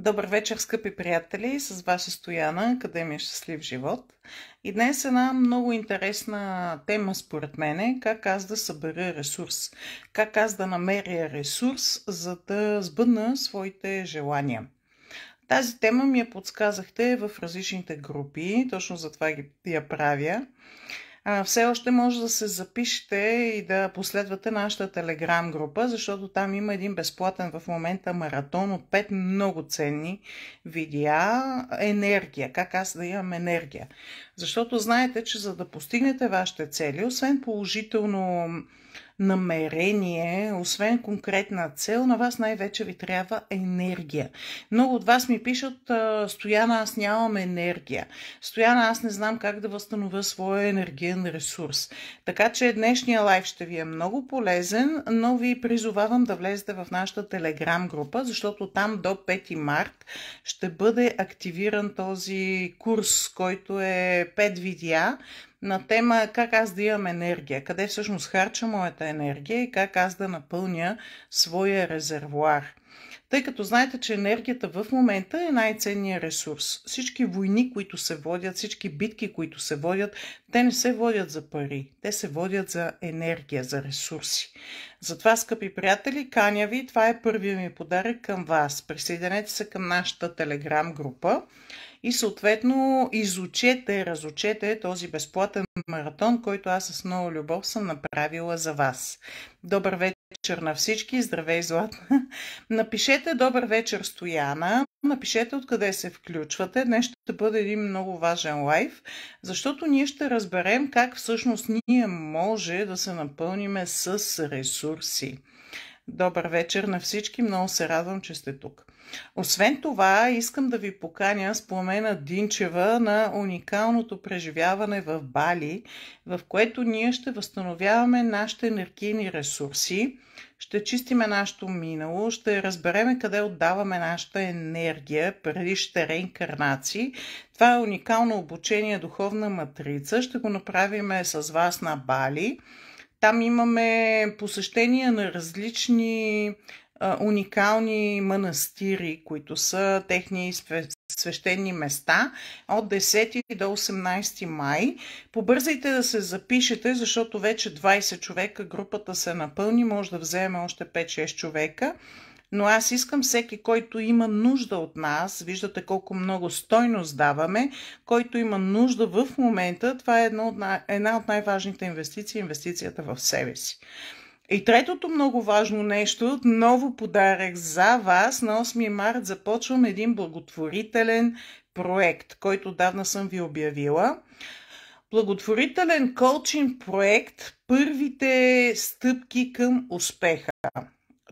Добър вечер, скъпи приятели! С вас е Стояна, Академия е Щастлив живот. И днес е една много интересна тема според мене, как аз да събера ресурс, как аз да намеря ресурс, за да сбъдна своите желания. Тази тема ми я подсказахте в различните групи, точно за ги, я правя все още може да се запишете и да последвате нашата телеграм група, защото там има един безплатен в момента маратон от 5 много ценни видеа енергия, как аз да имам енергия. Защото знаете, че за да постигнете вашите цели, освен положително намерение, освен конкретна цел, на вас най-вече ви трябва енергия. Много от вас ми пишат, Стояна, аз нямам енергия. Стояна, аз не знам как да възстановя своя енергиен ресурс. Така че днешния лайв ще ви е много полезен, но ви призовавам да влезете в нашата телеграм група, защото там до 5 март ще бъде активиран този курс, който е 5 видеа, на тема как аз да имам енергия, къде всъщност харча моята енергия и как аз да напълня своя резервуар. Тъй като знаете, че енергията в момента е най-ценният ресурс. Всички войни, които се водят, всички битки, които се водят, те не се водят за пари, те се водят за енергия, за ресурси. Затова, скъпи приятели, каня ви, това е първият ми подарък към вас. Присъединете се към нашата телеграм група и съответно изучете, разучете този безплатен маратон, който аз с много любов съм направила за вас. Добър вечер на всички, здравей Златна! Напишете добър вечер Стояна, напишете откъде се включвате. Днес ще бъде един много важен лайф, защото ние ще разберем как всъщност ние може да се напълниме с ресурси. Добър вечер на всички, много се радвам, че сте тук. Освен това, искам да ви поканя с Пламена Динчева на уникалното преживяване в Бали, в което ние ще възстановяваме нашите енергийни ресурси, ще чистиме нашето минало, ще разбереме къде отдаваме нашата енергия, предишните реинкарнации. Това е уникално обучение Духовна матрица. Ще го направим с вас на Бали. Там имаме посещения на различни уникални манастири, които са техни свещени места от 10 до 18 май. Побързайте да се запишете, защото вече 20 човека групата се напълни, може да вземе още 5-6 човека. Но аз искам всеки, който има нужда от нас, виждате колко много стойност даваме, който има нужда в момента, това е една от, най- една от най-важните инвестиции, инвестицията в себе си. И третото много важно нещо, отново подарък за вас. На 8 март започвам един благотворителен проект, който давна съм ви обявила. Благотворителен коучинг проект Първите стъпки към успеха.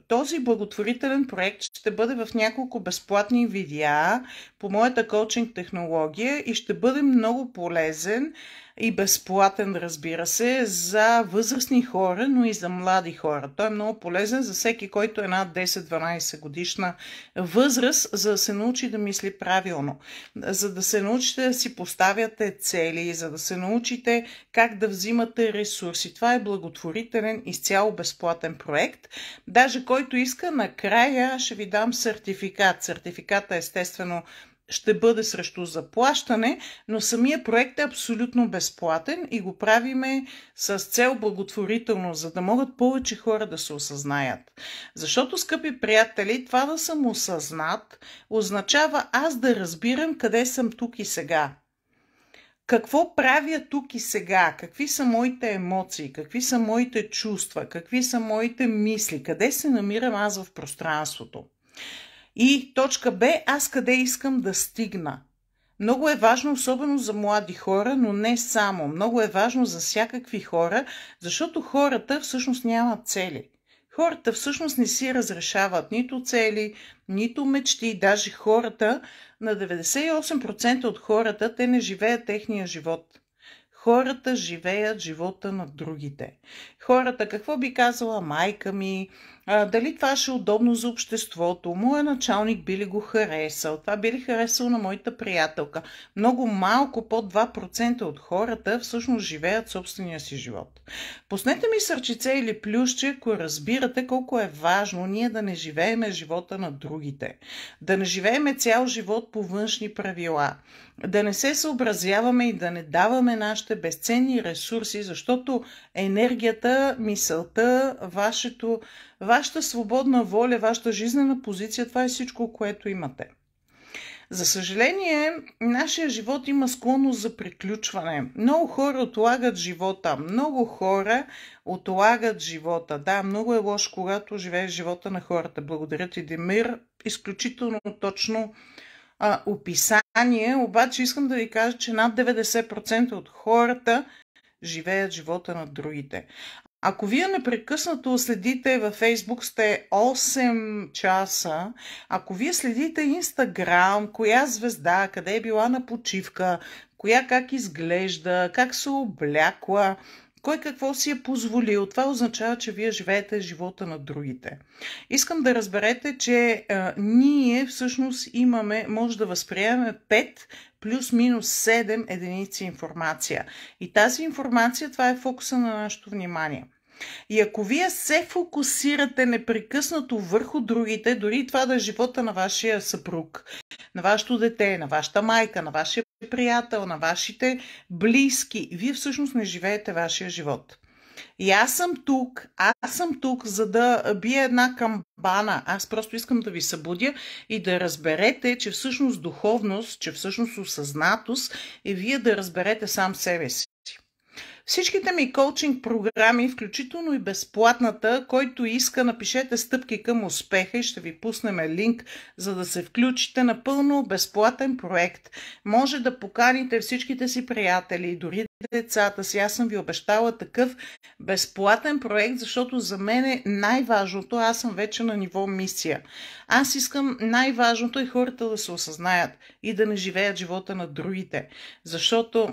Този благотворителен проект ще бъде в няколко безплатни видеа по моята коучинг технология и ще бъде много полезен и безплатен, разбира се, за възрастни хора, но и за млади хора. Той е много полезен за всеки, който е над 10-12 годишна възраст, за да се научи да мисли правилно, за да се научите да си поставяте цели, за да се научите как да взимате ресурси. Това е благотворителен, изцяло безплатен проект. Даже който иска, накрая ще ви дам сертификат. Сертификата естествено ще бъде срещу заплащане, но самия проект е абсолютно безплатен и го правиме с цел благотворително, за да могат повече хора да се осъзнаят. Защото, скъпи приятели, това да съм осъзнат означава аз да разбирам къде съм тук и сега. Какво правя тук и сега? Какви са моите емоции? Какви са моите чувства? Какви са моите мисли? Къде се намирам аз в пространството? и точка Б, аз къде искам да стигна. Много е важно, особено за млади хора, но не само. Много е важно за всякакви хора, защото хората всъщност нямат цели. Хората всъщност не си разрешават нито цели, нито мечти. Даже хората, на 98% от хората, те не живеят техния живот. Хората живеят живота на другите. Хората, какво би казала майка ми, дали това ще е удобно за обществото. Моя началник би ли го харесал? Това би ли харесал на моята приятелка? Много малко, под 2% от хората всъщност живеят собствения си живот. Поснете ми сърчице или плюще, ако разбирате колко е важно ние да не живееме живота на другите. Да не живееме цял живот по външни правила да не се съобразяваме и да не даваме нашите безценни ресурси, защото енергията, мисълта, вашето, вашата свободна воля, вашата жизнена позиция, това е всичко, което имате. За съжаление, нашия живот има склонност за приключване. Много хора отлагат живота. Много хора отлагат живота. Да, много е лошо, когато живееш живота на хората. Благодаря ти, Демир. Изключително точно а, описание съзнание, обаче искам да ви кажа, че над 90% от хората живеят живота на другите. Ако вие непрекъснато следите във Фейсбук, сте 8 часа, ако вие следите Инстаграм, коя звезда, къде е била на почивка, коя как изглежда, как се облякла, кой какво си е позволил? Това означава, че вие живеете живота на другите. Искам да разберете, че а, ние всъщност имаме, може да възприемем 5 плюс-минус 7 единици информация. И тази информация, това е фокуса на нашето внимание. И ако вие се фокусирате непрекъснато върху другите, дори това да е живота на вашия съпруг, на вашето дете, на вашата майка, на вашия приятел, на вашите близки. Вие всъщност не живеете вашия живот. И аз съм тук, аз съм тук, за да бия една камбана. Аз просто искам да ви събудя и да разберете, че всъщност духовност, че всъщност осъзнатост е вие да разберете сам себе си. Всичките ми коучинг програми, включително и безплатната, който иска, напишете стъпки към успеха и ще ви пуснем линк, за да се включите напълно безплатен проект. Може да поканите всичките си приятели, дори децата си. Аз съм ви обещала такъв безплатен проект, защото за мен е най-важното. Аз съм вече на ниво мисия. Аз искам най-важното и хората да се осъзнаят и да не живеят живота на другите. Защото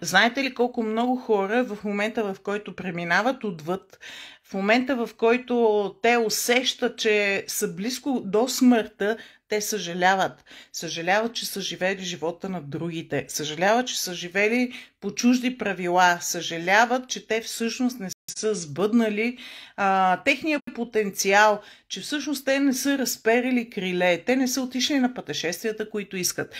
Знаете ли колко много хора в момента, в който преминават отвъд, в момента, в който те усещат, че са близко до смъртта, те съжаляват. Съжаляват, че са живели живота на другите. Съжаляват, че са живели по чужди правила. Съжаляват, че те всъщност не са сбъднали а, техния потенциал, че всъщност те не са разперили криле, те не са отишли на пътешествията, които искат.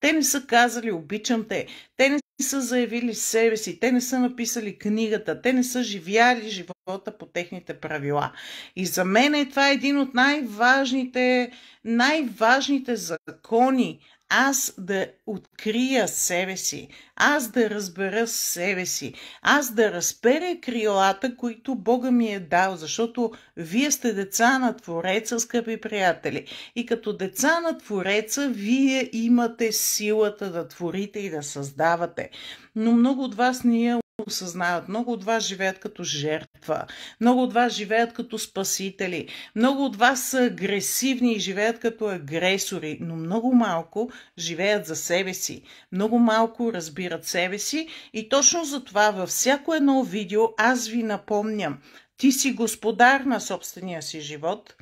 Те не са казали обичам те. Те не са заявили себе си, те не са написали книгата, те не са живяли живота по техните правила. И за мен е това един от най-важните, най-важните закони аз да открия себе си, аз да разбера себе си, аз да разперя крилата, които Бога ми е дал, защото вие сте деца на Твореца, скъпи приятели. И като деца на Твореца, вие имате силата да творите и да създавате. Но много от вас ние осъзнаят. Много от вас живеят като жертва. Много от вас живеят като спасители. Много от вас са агресивни и живеят като агресори, но много малко живеят за себе си. Много малко разбират себе си и точно за това във всяко едно видео аз ви напомням. Ти си господар на собствения си живот.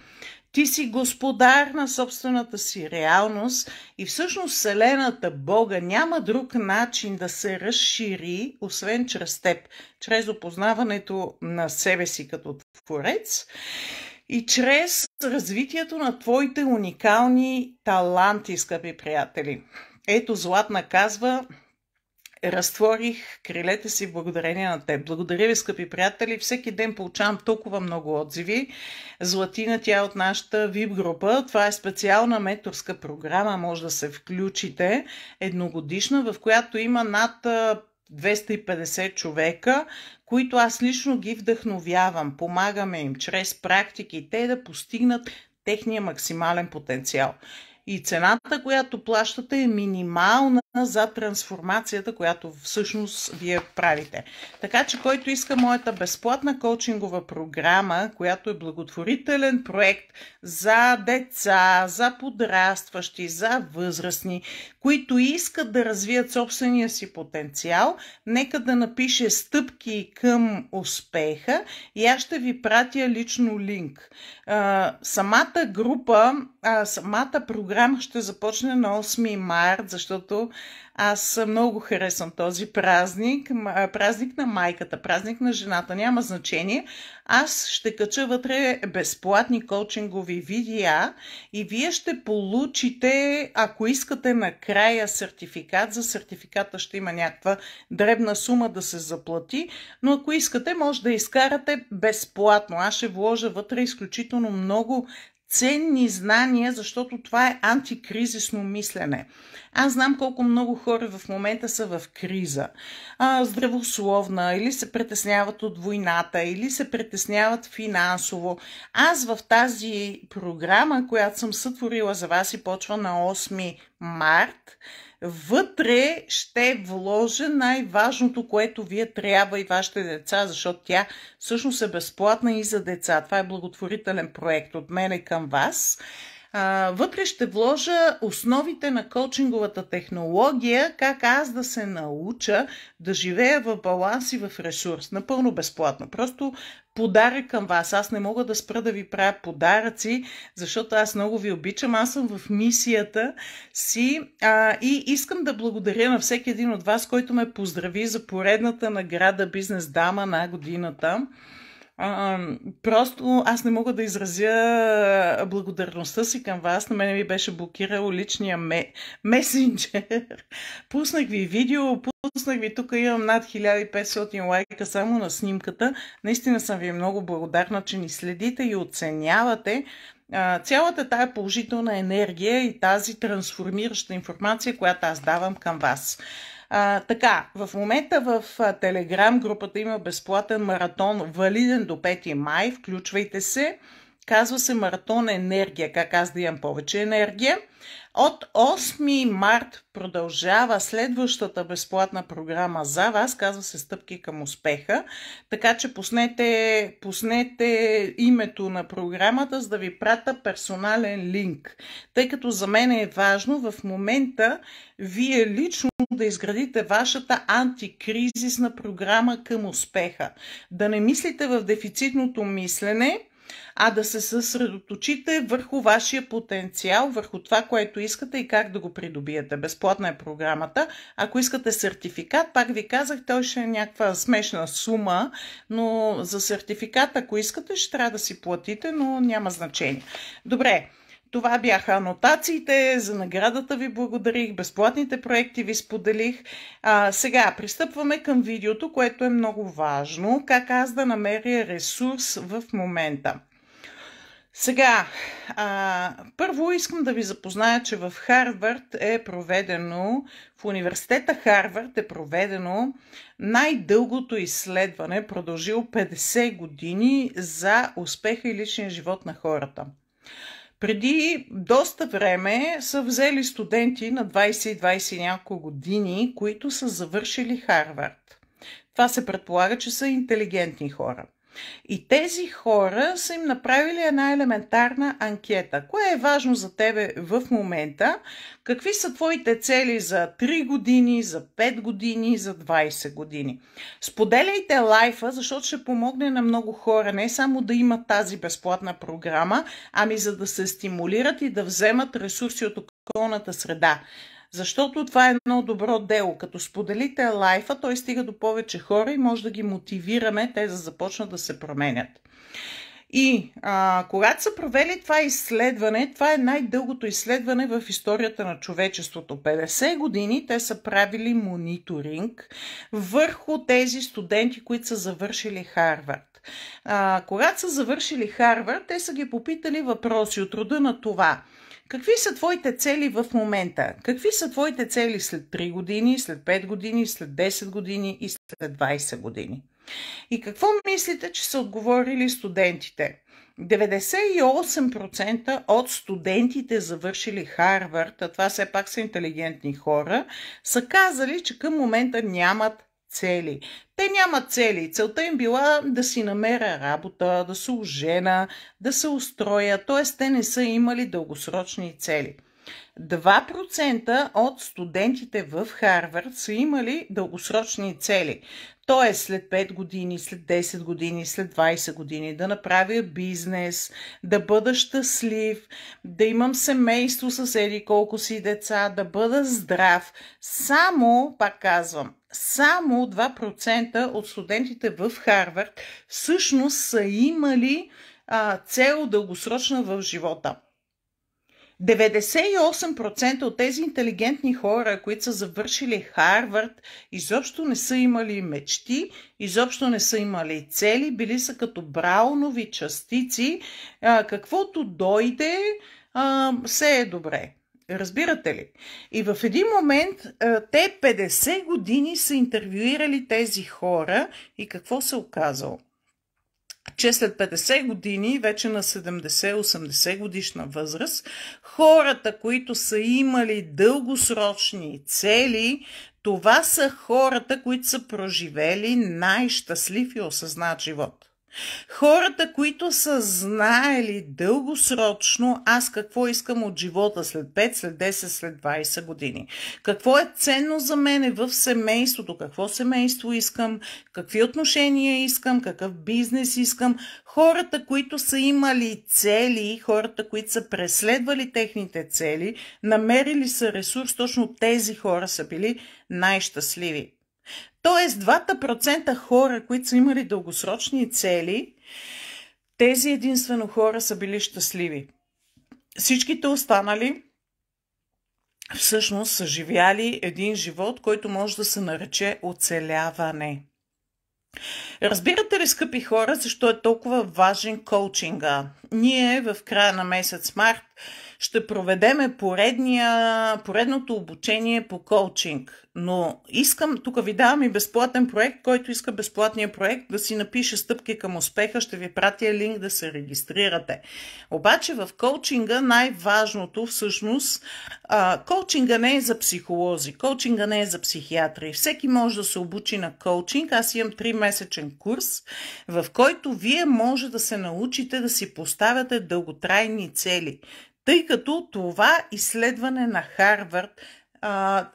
Ти си господар на собствената си реалност и всъщност Вселената Бога няма друг начин да се разшири, освен чрез теб, чрез опознаването на себе си като творец и чрез развитието на твоите уникални таланти, скъпи приятели. Ето Златна казва, разтворих крилете си благодарение на теб. Благодаря ви, скъпи приятели. Всеки ден получавам толкова много отзиви. Златина, тя е от нашата VIP група. Това е специална менторска програма, може да се включите, едногодишна, в която има над 250 човека, които аз лично ги вдъхновявам. Помагаме им чрез практики те да постигнат техния максимален потенциал. И цената, която плащате е минимална за трансформацията, която всъщност вие правите. Така че, който иска моята безплатна коучингова програма, която е благотворителен проект за деца, за подрастващи, за възрастни, които искат да развият собствения си потенциал, нека да напише стъпки към успеха и аз ще ви пратя лично линк. Самата група а, самата програма ще започне на 8 март, защото аз много харесвам този празник. Празник на майката, празник на жената, няма значение. Аз ще кача вътре безплатни коучингови видеа и вие ще получите, ако искате накрая сертификат. За сертификата ще има някаква дребна сума да се заплати, но ако искате, може да изкарате безплатно. Аз ще вложа вътре изключително много ценни знания, защото това е антикризисно мислене. Аз знам колко много хора в момента са в криза. А, здравословна, или се притесняват от войната, или се притесняват финансово. Аз в тази програма, която съм сътворила за вас и почва на 8 март, вътре ще вложа най-важното, което вие трябва и вашите деца, защото тя всъщност е безплатна и за деца. Това е благотворителен проект от мене към вас вътре ще вложа основите на коучинговата технология, как аз да се науча да живея в баланс и в ресурс. Напълно безплатно. Просто подарък към вас. Аз не мога да спра да ви правя подаръци, защото аз много ви обичам. Аз съм в мисията си а, и искам да благодаря на всеки един от вас, който ме поздрави за поредната награда Бизнес Дама на годината. А, просто аз не мога да изразя благодарността си към вас. На мен ми беше блокирал личния ме... месенджер. Пуснах ви видео, пуснах ви тук, имам над 1500 лайка само на снимката. Наистина съм ви много благодарна, че ни следите и оценявате цялата тая положителна енергия и тази трансформираща информация, която аз давам към вас. А, така, в момента в Телеграм групата има безплатен маратон, валиден до 5 май. Включвайте се. Казва се маратон енергия, как аз да имам повече енергия. От 8 март продължава следващата безплатна програма за вас, казва се Стъпки към успеха, така че пуснете, пуснете името на програмата, за да ви прата персонален линк, тъй като за мен е важно в момента вие лично да изградите вашата антикризисна програма към успеха. Да не мислите в дефицитното мислене, а да се съсредоточите върху вашия потенциал, върху това, което искате и как да го придобиете. Безплатна е програмата. Ако искате сертификат, пак ви казах, той ще е някаква смешна сума, но за сертификат, ако искате, ще трябва да си платите, но няма значение. Добре, това бяха анотациите за наградата ви благодарих, безплатните проекти ви споделих. А, сега пристъпваме към видеото, което е много важно. Как аз да намеря ресурс в момента. Сега, а, първо искам да ви запозная, че в Харвард е проведено, в университета Харвард е проведено най-дългото изследване, продължило 50 години за успеха и личния живот на хората. Преди доста време са взели студенти на 20-20 няколко години, които са завършили Харвард. Това се предполага, че са интелигентни хора. И тези хора са им направили една елементарна анкета. Кое е важно за тебе в момента? Какви са твоите цели за 3 години, за 5 години, за 20 години? Споделяйте лайфа, защото ще помогне на много хора не само да имат тази безплатна програма, ами за да се стимулират и да вземат ресурси от околната среда. Защото това е едно добро дело. Като споделите лайфа, той стига до повече хора и може да ги мотивираме те да започнат да се променят. И а, когато са провели това изследване, това е най-дългото изследване в историята на човечеството. 50 години те са правили мониторинг върху тези студенти, които са завършили Харвард. А, когато са завършили Харвард, те са ги попитали въпроси от рода на това. Какви са твоите цели в момента? Какви са твоите цели след 3 години, след 5 години, след 10 години и след 20 години? И какво мислите, че са отговорили студентите? 98% от студентите, завършили Харвард, а това все пак са интелигентни хора, са казали, че към момента нямат цели. Те нямат цели. Целта им била да си намеря работа, да се ожена, да се устроя, т.е. те не са имали дългосрочни цели. 2% от студентите в Харвард са имали дългосрочни цели. Т.е. след 5 години, след 10 години, след 20 години да направя бизнес, да бъда щастлив, да имам семейство с еди колко си деца, да бъда здрав. Само, пак казвам, само 2% от студентите в Харвард всъщност са имали а, цел дългосрочна в живота. 98% от тези интелигентни хора, които са завършили Харвард, изобщо не са имали мечти, изобщо не са имали цели, били са като браунови частици, а, каквото дойде, а, все е добре. Разбирате ли? И в един момент те 50 години са интервюирали тези хора и какво се оказало? че след 50 години, вече на 70-80 годишна възраст, хората, които са имали дългосрочни цели, това са хората, които са проживели най-щастлив и осъзнат живот. Хората, които са знаели дългосрочно аз какво искам от живота след 5, след 10, след 20 години. Какво е ценно за мене в семейството, какво семейство искам, какви отношения искам, какъв бизнес искам. Хората, които са имали цели, хората, които са преследвали техните цели, намерили са ресурс, точно тези хора са били най-щастливи. Тоест, двата процента хора, които са имали дългосрочни цели, тези единствено хора са били щастливи. Всичките останали всъщност са живяли един живот, който може да се нарече оцеляване. Разбирате ли, скъпи хора, защо е толкова важен коучинга? Ние в края на месец март ще проведеме поредния, поредното обучение по коучинг. Но искам, тук ви давам и безплатен проект, който иска безплатния проект да си напише стъпки към успеха, ще ви пратя линк да се регистрирате. Обаче в коучинга най-важното всъщност, а, коучинга не е за психолози, коучинга не е за психиатри. Всеки може да се обучи на коучинг. Аз имам 3 месечен курс, в който вие може да се научите да си поставяте дълготрайни цели тъй като това изследване на Харвард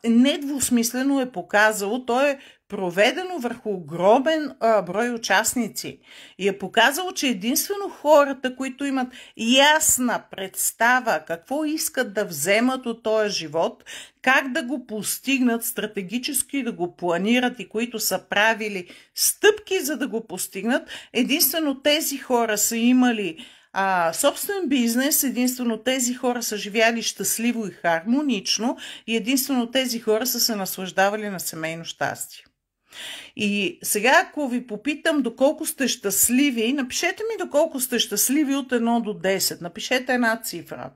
недвусмислено е показало, то е проведено върху огромен а, брой участници и е показало, че единствено хората, които имат ясна представа какво искат да вземат от този живот, как да го постигнат стратегически, да го планират и които са правили стъпки за да го постигнат, единствено тези хора са имали а, собствен бизнес, единствено тези хора са живяли щастливо и хармонично и единствено тези хора са се наслаждавали на семейно щастие. И сега, ако ви попитам доколко сте щастливи, напишете ми доколко сте щастливи от 1 до 10. Напишете една цифра.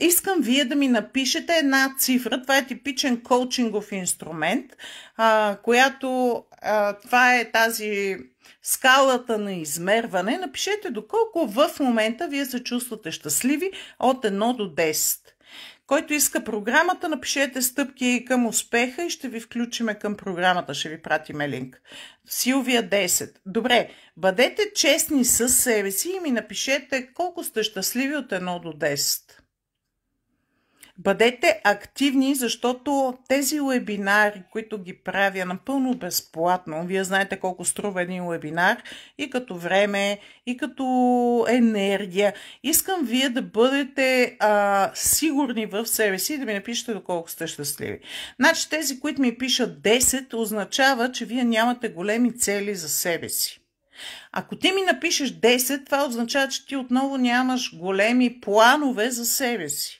Искам вие да ми напишете една цифра. Това е типичен коучингов инструмент, а, която а, това е тази скалата на измерване, напишете доколко в момента вие се чувствате щастливи от 1 до 10. Който иска програмата, напишете стъпки към успеха и ще ви включиме към програмата. Ще ви пратиме линк. Силвия 10. Добре, бъдете честни с себе си и ми напишете колко сте щастливи от 1 до 10. Бъдете активни, защото тези вебинари, които ги правя напълно безплатно, вие знаете колко струва един вебинар и като време, и като енергия. Искам вие да бъдете а, сигурни в себе си и да ми напишете доколко сте щастливи. Значи тези, които ми пишат 10, означава, че вие нямате големи цели за себе си. Ако ти ми напишеш 10, това означава, че ти отново нямаш големи планове за себе си.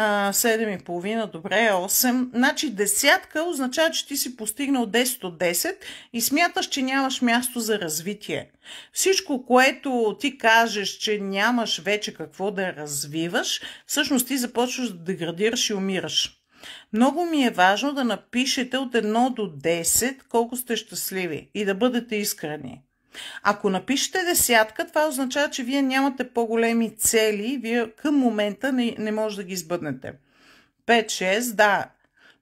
7,5, добре, 8. Значи десятка означава, че ти си постигнал 10 от 10 и смяташ, че нямаш място за развитие. Всичко, което ти кажеш, че нямаш вече какво да развиваш, всъщност ти започваш да деградираш и умираш. Много ми е важно да напишете от 1 до 10 колко сте щастливи и да бъдете искрени. Ако напишете десятка, това означава, че вие нямате по-големи цели, вие към момента не, не може да ги избъднете. 5-6, да.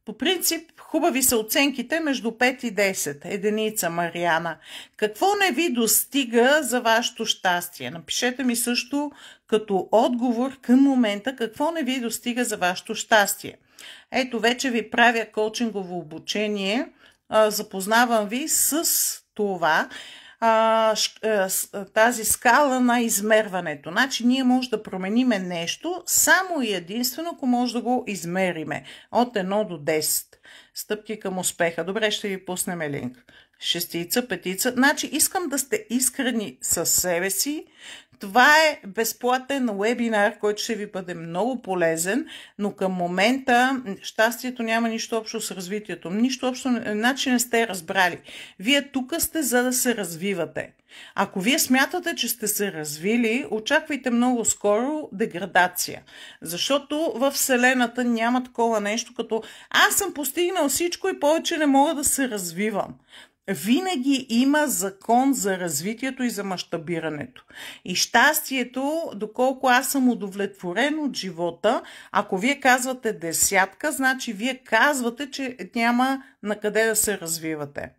По принцип, хубави са оценките между 5 и 10. Единица, Мариана. Какво не ви достига за вашето щастие? Напишете ми също като отговор към момента какво не ви достига за вашето щастие. Ето вече ви правя коучингово обучение. Запознавам ви с това а, тази скала на измерването. Значи ние може да промениме нещо само и единствено, ако може да го измериме от 1 до 10. Стъпки към успеха. Добре, ще ви пуснем линк шестица, петица. Значи искам да сте искрени с себе си, това е безплатен вебинар, който ще ви бъде много полезен, но към момента щастието няма нищо общо с развитието. Нищо общо, значи не сте разбрали. Вие тук сте за да се развивате. Ако вие смятате, че сте се развили, очаквайте много скоро деградация. Защото в Вселената няма такова нещо като аз съм постигнал всичко и повече не мога да се развивам винаги има закон за развитието и за мащабирането. И щастието, доколко аз съм удовлетворен от живота, ако вие казвате десятка, значи вие казвате, че няма на къде да се развивате.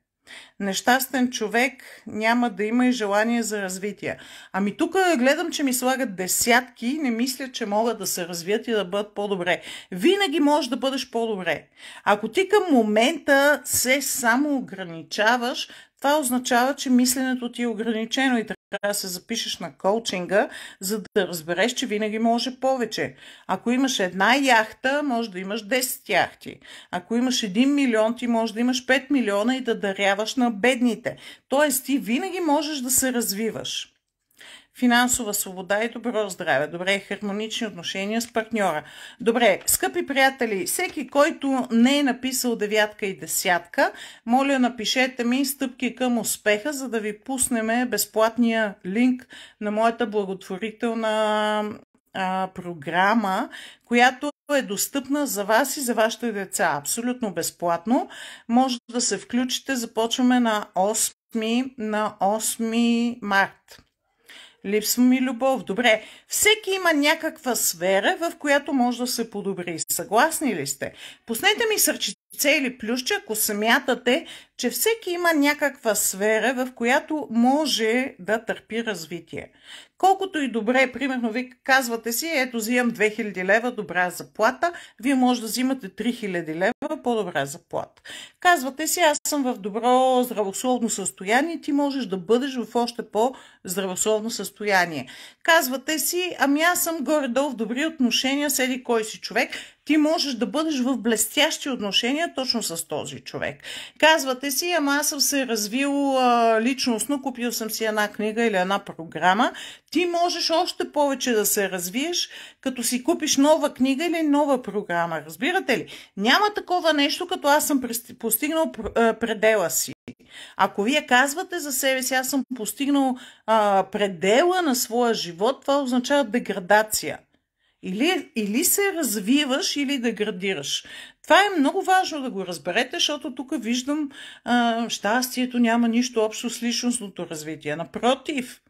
Нещастен човек няма да има и желание за развитие. Ами тук гледам, че ми слагат десятки, не мисля, че могат да се развият и да бъдат по-добре. Винаги можеш да бъдеш по-добре. Ако ти към момента се само ограничаваш, това означава, че мисленето ти е ограничено и трябва да се запишеш на коучинга, за да разбереш, че винаги може повече. Ако имаш една яхта, може да имаш 10 яхти. Ако имаш 1 милион, ти може да имаш 5 милиона и да даряваш на бедните. Тоест, ти винаги можеш да се развиваш финансова свобода и добро здраве. Добре, хармонични отношения с партньора. Добре, скъпи приятели, всеки, който не е написал девятка и десятка, моля напишете ми стъпки към успеха, за да ви пуснеме безплатния линк на моята благотворителна а, програма, която е достъпна за вас и за вашите деца. Абсолютно безплатно. Може да се включите. Започваме на 8, на 8 март. Липсва ми любов. Добре, всеки има някаква сфера, в която може да се подобри. Съгласни ли сте? Поснете ми сърчице или плюсче, ако смятате, че всеки има някаква сфера, в която може да търпи развитие. Колкото и добре, примерно, ви казвате си, ето взимам 2000 лева добра заплата, вие може да взимате 3000 лева по-добра заплата. Казвате си, аз съм в добро здравословно състояние, ти можеш да бъдеш в още по-здравословно състояние. Казвате си, ами аз съм горе-долу в добри отношения, седи кой си човек, ти можеш да бъдеш в блестящи отношения точно с този човек. Казвате книгите си, ама аз съм се развил а, личностно, купил съм си една книга или една програма. Ти можеш още повече да се развиеш, като си купиш нова книга или нова програма. Разбирате ли? Няма такова нещо, като аз съм постигнал предела си. Ако вие казвате за себе си, аз съм постигнал а, предела на своя живот, това означава деградация. Или, или се развиваш, или деградираш. Това е много важно да го разберете, защото тук виждам а, щастието няма нищо общо с личностното развитие. Напротив,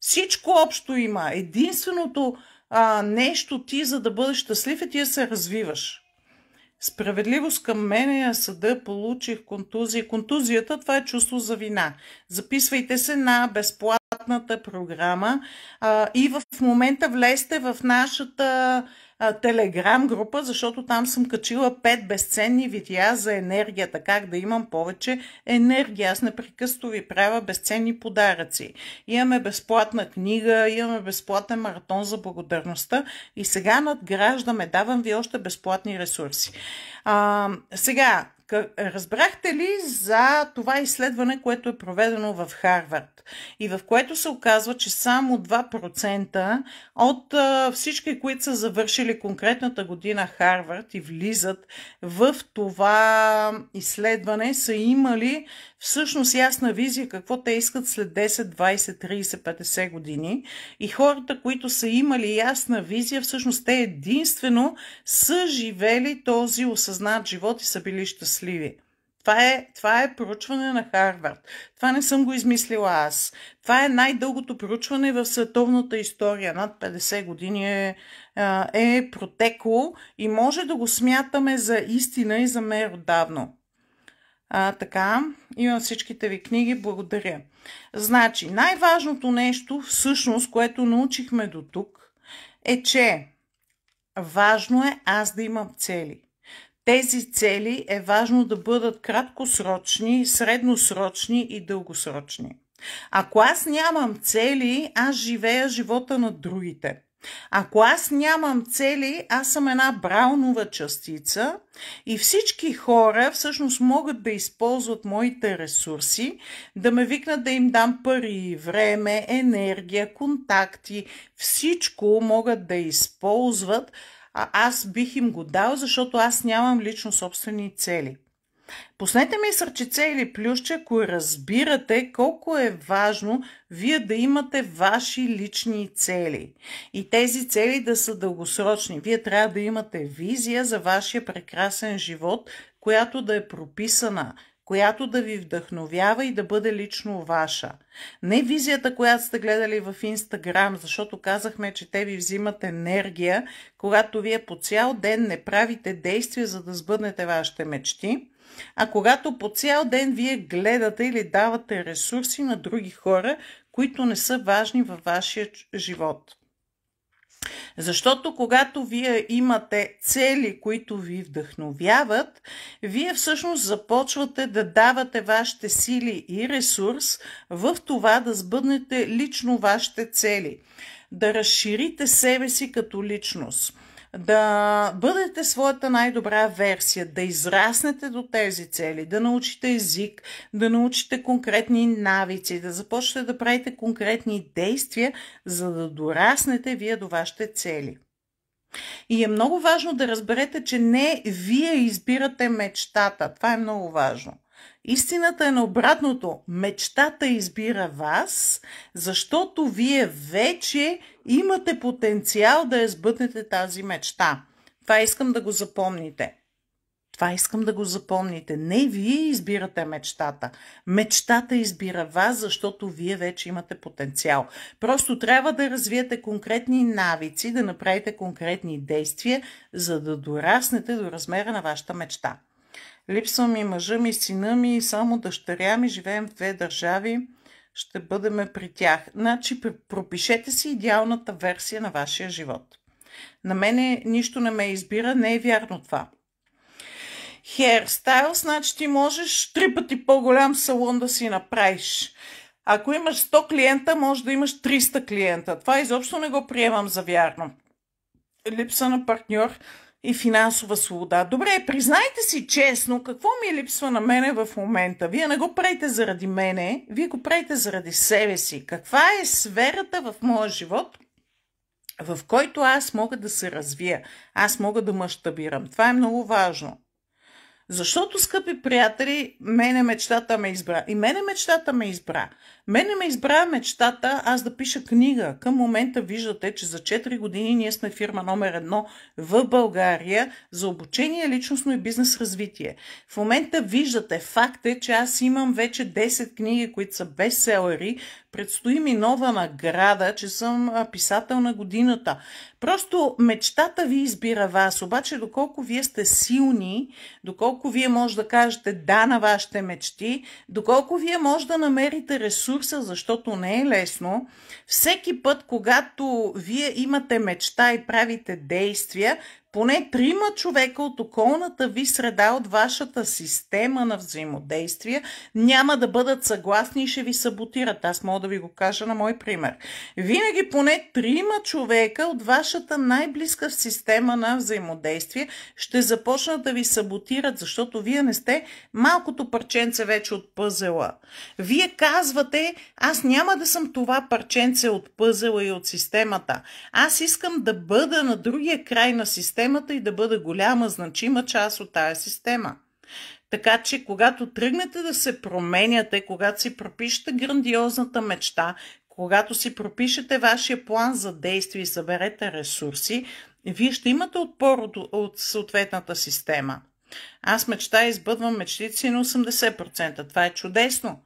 всичко общо има. Единственото а, нещо ти, за да бъдеш щастлив, е ти да се развиваш. Справедливост към мене, съда получих контузия. Контузията, това е чувство за вина. Записвайте се на безплатната програма а, и в момента влезте в нашата телеграм група, защото там съм качила 5 безценни видеа за енергията, как да имам повече енергия. Аз непрекъсто ви правя безценни подаръци. Имаме безплатна книга, имаме безплатен маратон за благодарността и сега надграждаме, давам ви още безплатни ресурси. А, сега, Разбрахте ли за това изследване, което е проведено в Харвард и в което се оказва, че само 2% от всички, които са завършили конкретната година Харвард и влизат в това изследване, са имали всъщност ясна визия какво те искат след 10, 20, 30, 50 години. И хората, които са имали ясна визия, всъщност те единствено са живели този осъзнат живот и са били щастливи. Това е, това е проучване на Харвард. Това не съм го измислила аз. Това е най-дългото проучване в световната история. Над 50 години е, е протекло и може да го смятаме за истина и за меродавно. А, така, имам всичките ви книги, благодаря. Значи, най-важното нещо, всъщност, което научихме до тук, е, че важно е аз да имам цели. Тези цели е важно да бъдат краткосрочни, средносрочни и дългосрочни. Ако аз нямам цели, аз живея живота на другите. Ако аз нямам цели, аз съм една браунова частица и всички хора всъщност могат да използват моите ресурси, да ме викнат да им дам пари, време, енергия, контакти, всичко могат да използват, а аз бих им го дал, защото аз нямам лично собствени цели. Поснете ми сърчице или плюсче, ако разбирате колко е важно вие да имате ваши лични цели. И тези цели да са дългосрочни. Вие трябва да имате визия за вашия прекрасен живот, която да е прописана, която да ви вдъхновява и да бъде лично ваша. Не визията, която сте гледали в Инстаграм, защото казахме, че те ви взимат енергия, когато вие по цял ден не правите действия, за да сбъднете вашите мечти а когато по цял ден вие гледате или давате ресурси на други хора, които не са важни във вашия живот. Защото когато вие имате цели, които ви вдъхновяват, вие всъщност започвате да давате вашите сили и ресурс в това да сбъднете лично вашите цели, да разширите себе си като личност – да бъдете своята най-добра версия, да израснете до тези цели, да научите език, да научите конкретни навици, да започнете да правите конкретни действия, за да дораснете вие до вашите цели. И е много важно да разберете, че не вие избирате мечтата. Това е много важно. Истината е на обратното. Мечтата избира вас, защото вие вече Имате потенциал да я сбъднете тази мечта. Това искам да го запомните. Това искам да го запомните. Не вие избирате мечтата. Мечтата избира вас, защото вие вече имате потенциал. Просто трябва да развиете конкретни навици, да направите конкретни действия, за да дораснете до размера на вашата мечта. Липсва ми мъжа ми, сина ми, само дъщеря ми, живеем в две държави ще бъдем при тях. Значи, пропишете си идеалната версия на вашия живот. На мене нищо не ме избира, не е вярно това. Херстайл, значи ти можеш три пъти по-голям салон да си направиш. Ако имаш 100 клиента, може да имаш 300 клиента. Това изобщо не го приемам за вярно. Липса на партньор и финансова свобода. Добре, признайте си честно, какво ми е липсва на мене в момента. Вие не го правите заради мене, вие го правите заради себе си. Каква е сферата в моя живот, в който аз мога да се развия, аз мога да мащабирам. Това е много важно. Защото, скъпи приятели, мене мечтата ме избра. И мене мечтата ме избра. Мене ме избра мечтата аз да пиша книга. Към момента виждате, че за 4 години ние сме фирма номер едно в България за обучение, личностно и бизнес развитие. В момента виждате, факт е, че аз имам вече 10 книги, които са бестселери, Предстои ми нова награда, че съм писател на годината. Просто мечтата ви избира вас, обаче доколко вие сте силни, доколко вие може да кажете да на вашите мечти, доколко вие може да намерите ресурса, защото не е лесно, всеки път, когато вие имате мечта и правите действия, поне трима човека от околната ви среда, от вашата система на взаимодействие, няма да бъдат съгласни и ще ви саботират. Аз мога да ви го кажа на мой пример. Винаги поне трима човека от вашата най-близка система на взаимодействие ще започнат да ви саботират, защото вие не сте малкото парченце вече от пъзела. Вие казвате, аз няма да съм това парченце от пъзела и от системата. Аз искам да бъда на другия край на системата системата и да бъда голяма, значима част от тая система. Така че, когато тръгнете да се променяте, когато си пропишете грандиозната мечта, когато си пропишете вашия план за действие и съберете ресурси, вие ще имате отпор от, от съответната система. Аз мечта избъдвам мечтите си на 80%. Това е чудесно.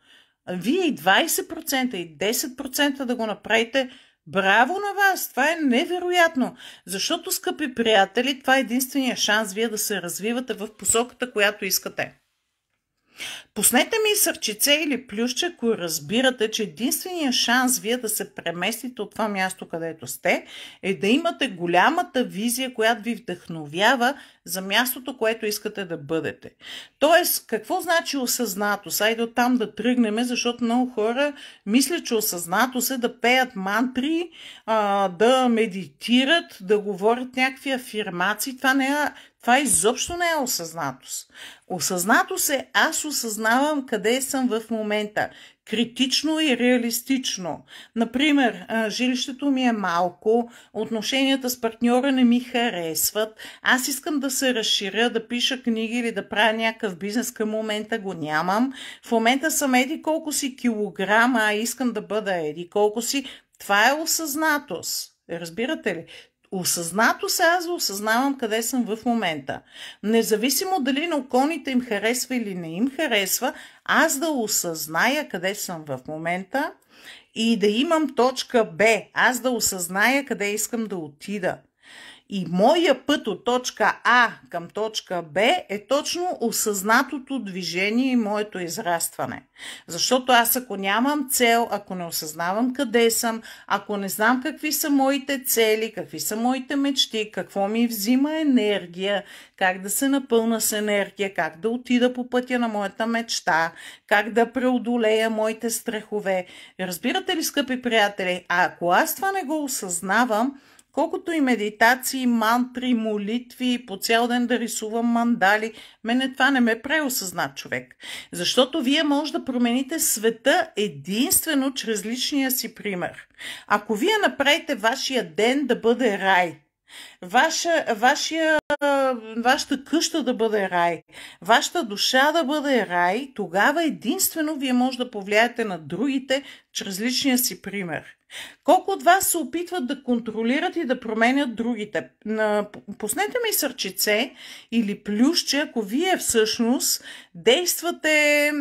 Вие и 20% и 10% да го направите – Браво на вас! Това е невероятно! Защото, скъпи приятели, това е единствения шанс вие да се развивате в посоката, която искате. Пуснете ми сърчице или плюща, ако разбирате, че единственият шанс вие да се преместите от това място, където сте, е да имате голямата визия, която ви вдъхновява за мястото, което искате да бъдете. Тоест, какво значи осъзнато? Айде от там да тръгнем, защото много хора мислят, че осъзнато е да пеят мантри, да медитират, да говорят някакви афирмации. Това не е това изобщо не е осъзнатост. Осъзнатост е аз осъзнавам къде съм в момента. Критично и реалистично. Например, жилището ми е малко, отношенията с партньора не ми харесват, аз искам да се разширя, да пиша книги или да правя някакъв бизнес, към момента го нямам. В момента съм еди колко си килограма, а искам да бъда еди колко си. Това е осъзнатост. Разбирате ли? осъзнато се, аз осъзнавам къде съм в момента. Независимо дали на околните им харесва или не им харесва, аз да осъзная къде съм в момента и да имам точка Б, аз да осъзная къде искам да отида. И моя път от точка А към точка Б е точно осъзнатото движение и моето израстване. Защото аз ако нямам цел, ако не осъзнавам къде съм, ако не знам какви са моите цели, какви са моите мечти, какво ми взима енергия, как да се напълна с енергия, как да отида по пътя на моята мечта, как да преодолея моите страхове. Разбирате ли, скъпи приятели, а ако аз това не го осъзнавам, Колкото и медитации, мантри, молитви, по цял ден да рисувам мандали, мене това не ме прави осъзнат човек. Защото вие може да промените света единствено чрез личния си пример. Ако вие направите вашия ден да бъде рай, Ваша, вашия, вашата къща да бъде рай, вашата душа да бъде рай, тогава единствено вие може да повлияете на другите чрез личния си пример. Колко от вас се опитват да контролират и да променят другите? Пуснете ми сърчице или плюшче, ако вие всъщност действате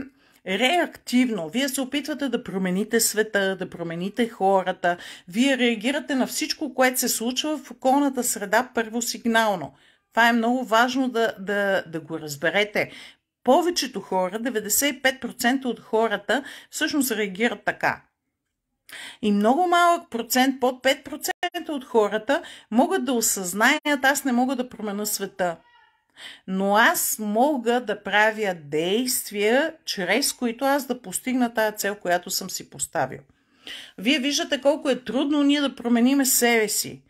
реактивно. Вие се опитвате да промените света, да промените хората. Вие реагирате на всичко, което се случва в околната среда първосигнално. Това е много важно да, да, да го разберете. Повечето хора, 95% от хората, всъщност реагират така. И много малък процент, под 5% от хората могат да осъзнаят, аз не мога да променя света. Но аз мога да правя действия, чрез които аз да постигна тая цел, която съм си поставил. Вие виждате колко е трудно ние да промениме себе си.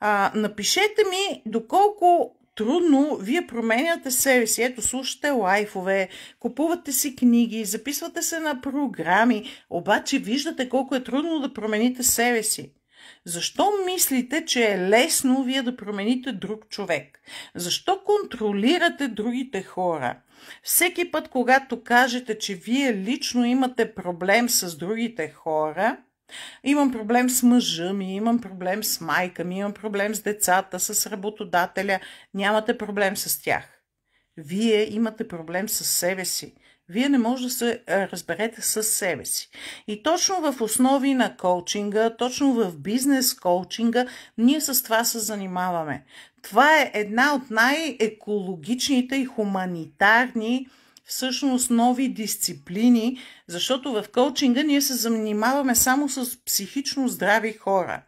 А, напишете ми доколко трудно вие променяте себе си. Ето, слушате лайфове, купувате си книги, записвате се на програми, обаче виждате колко е трудно да промените себе си. Защо мислите, че е лесно вие да промените друг човек? Защо контролирате другите хора? Всеки път, когато кажете, че вие лично имате проблем с другите хора – Имам проблем с мъжа ми, имам проблем с майка ми, имам проблем с децата, с работодателя. Нямате проблем с тях. Вие имате проблем с себе си. Вие не може да се разберете с себе си. И точно в основи на коучинга, точно в бизнес коучинга, ние с това се занимаваме. Това е една от най-екологичните и хуманитарни всъщност нови дисциплини, защото в коучинга ние се занимаваме само с психично здрави хора.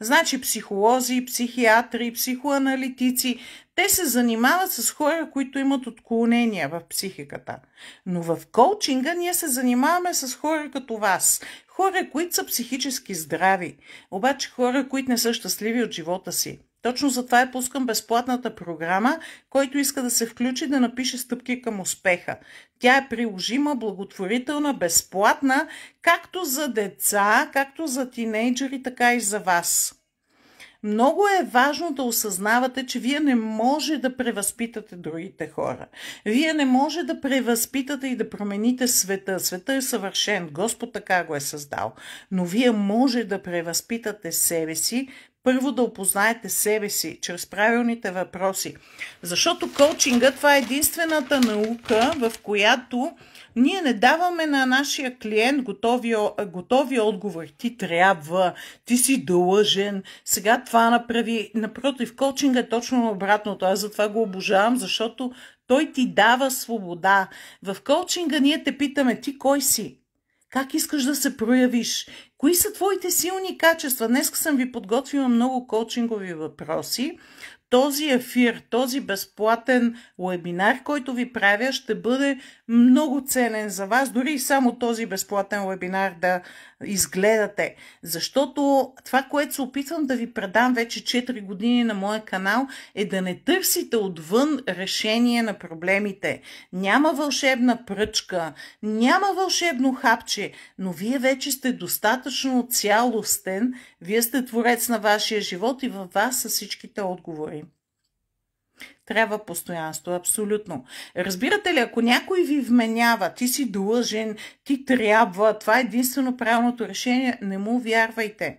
Значи психолози, психиатри, психоаналитици, те се занимават с хора, които имат отклонения в психиката. Но в коучинга ние се занимаваме с хора като вас. Хора, които са психически здрави, обаче хора, които не са щастливи от живота си. Точно за това я пускам безплатната програма, който иска да се включи да напише стъпки към успеха. Тя е приложима, благотворителна, безплатна, както за деца, както за тинейджери, така и за вас. Много е важно да осъзнавате, че вие не може да превъзпитате другите хора. Вие не може да превъзпитате и да промените света. Света е съвършен. Господ така го е създал. Но вие може да превъзпитате себе си, първо да опознаете себе си чрез правилните въпроси. Защото коучинга това е единствената наука, в която ние не даваме на нашия клиент готови, готови отговор. Ти трябва, ти си дълъжен, сега това направи. Напротив, коучинга е точно обратното. Аз затова го обожавам, защото той ти дава свобода. В коучинга ние те питаме ти кой си, как искаш да се проявиш? Кои са твоите силни качества? Днес съм ви подготвила много коучингови въпроси, този ефир, този безплатен вебинар, който ви правя, ще бъде много ценен за вас, дори и само този безплатен вебинар да изгледате. Защото това, което се опитвам да ви предам вече 4 години на моя канал, е да не търсите отвън решение на проблемите. Няма вълшебна пръчка, няма вълшебно хапче, но вие вече сте достатъчно цялостен, вие сте творец на вашия живот и във вас са всичките отговори. Трябва постоянство, абсолютно. Разбирате ли, ако някой ви вменява, ти си длъжен, ти трябва, това е единствено правилното решение, не му вярвайте.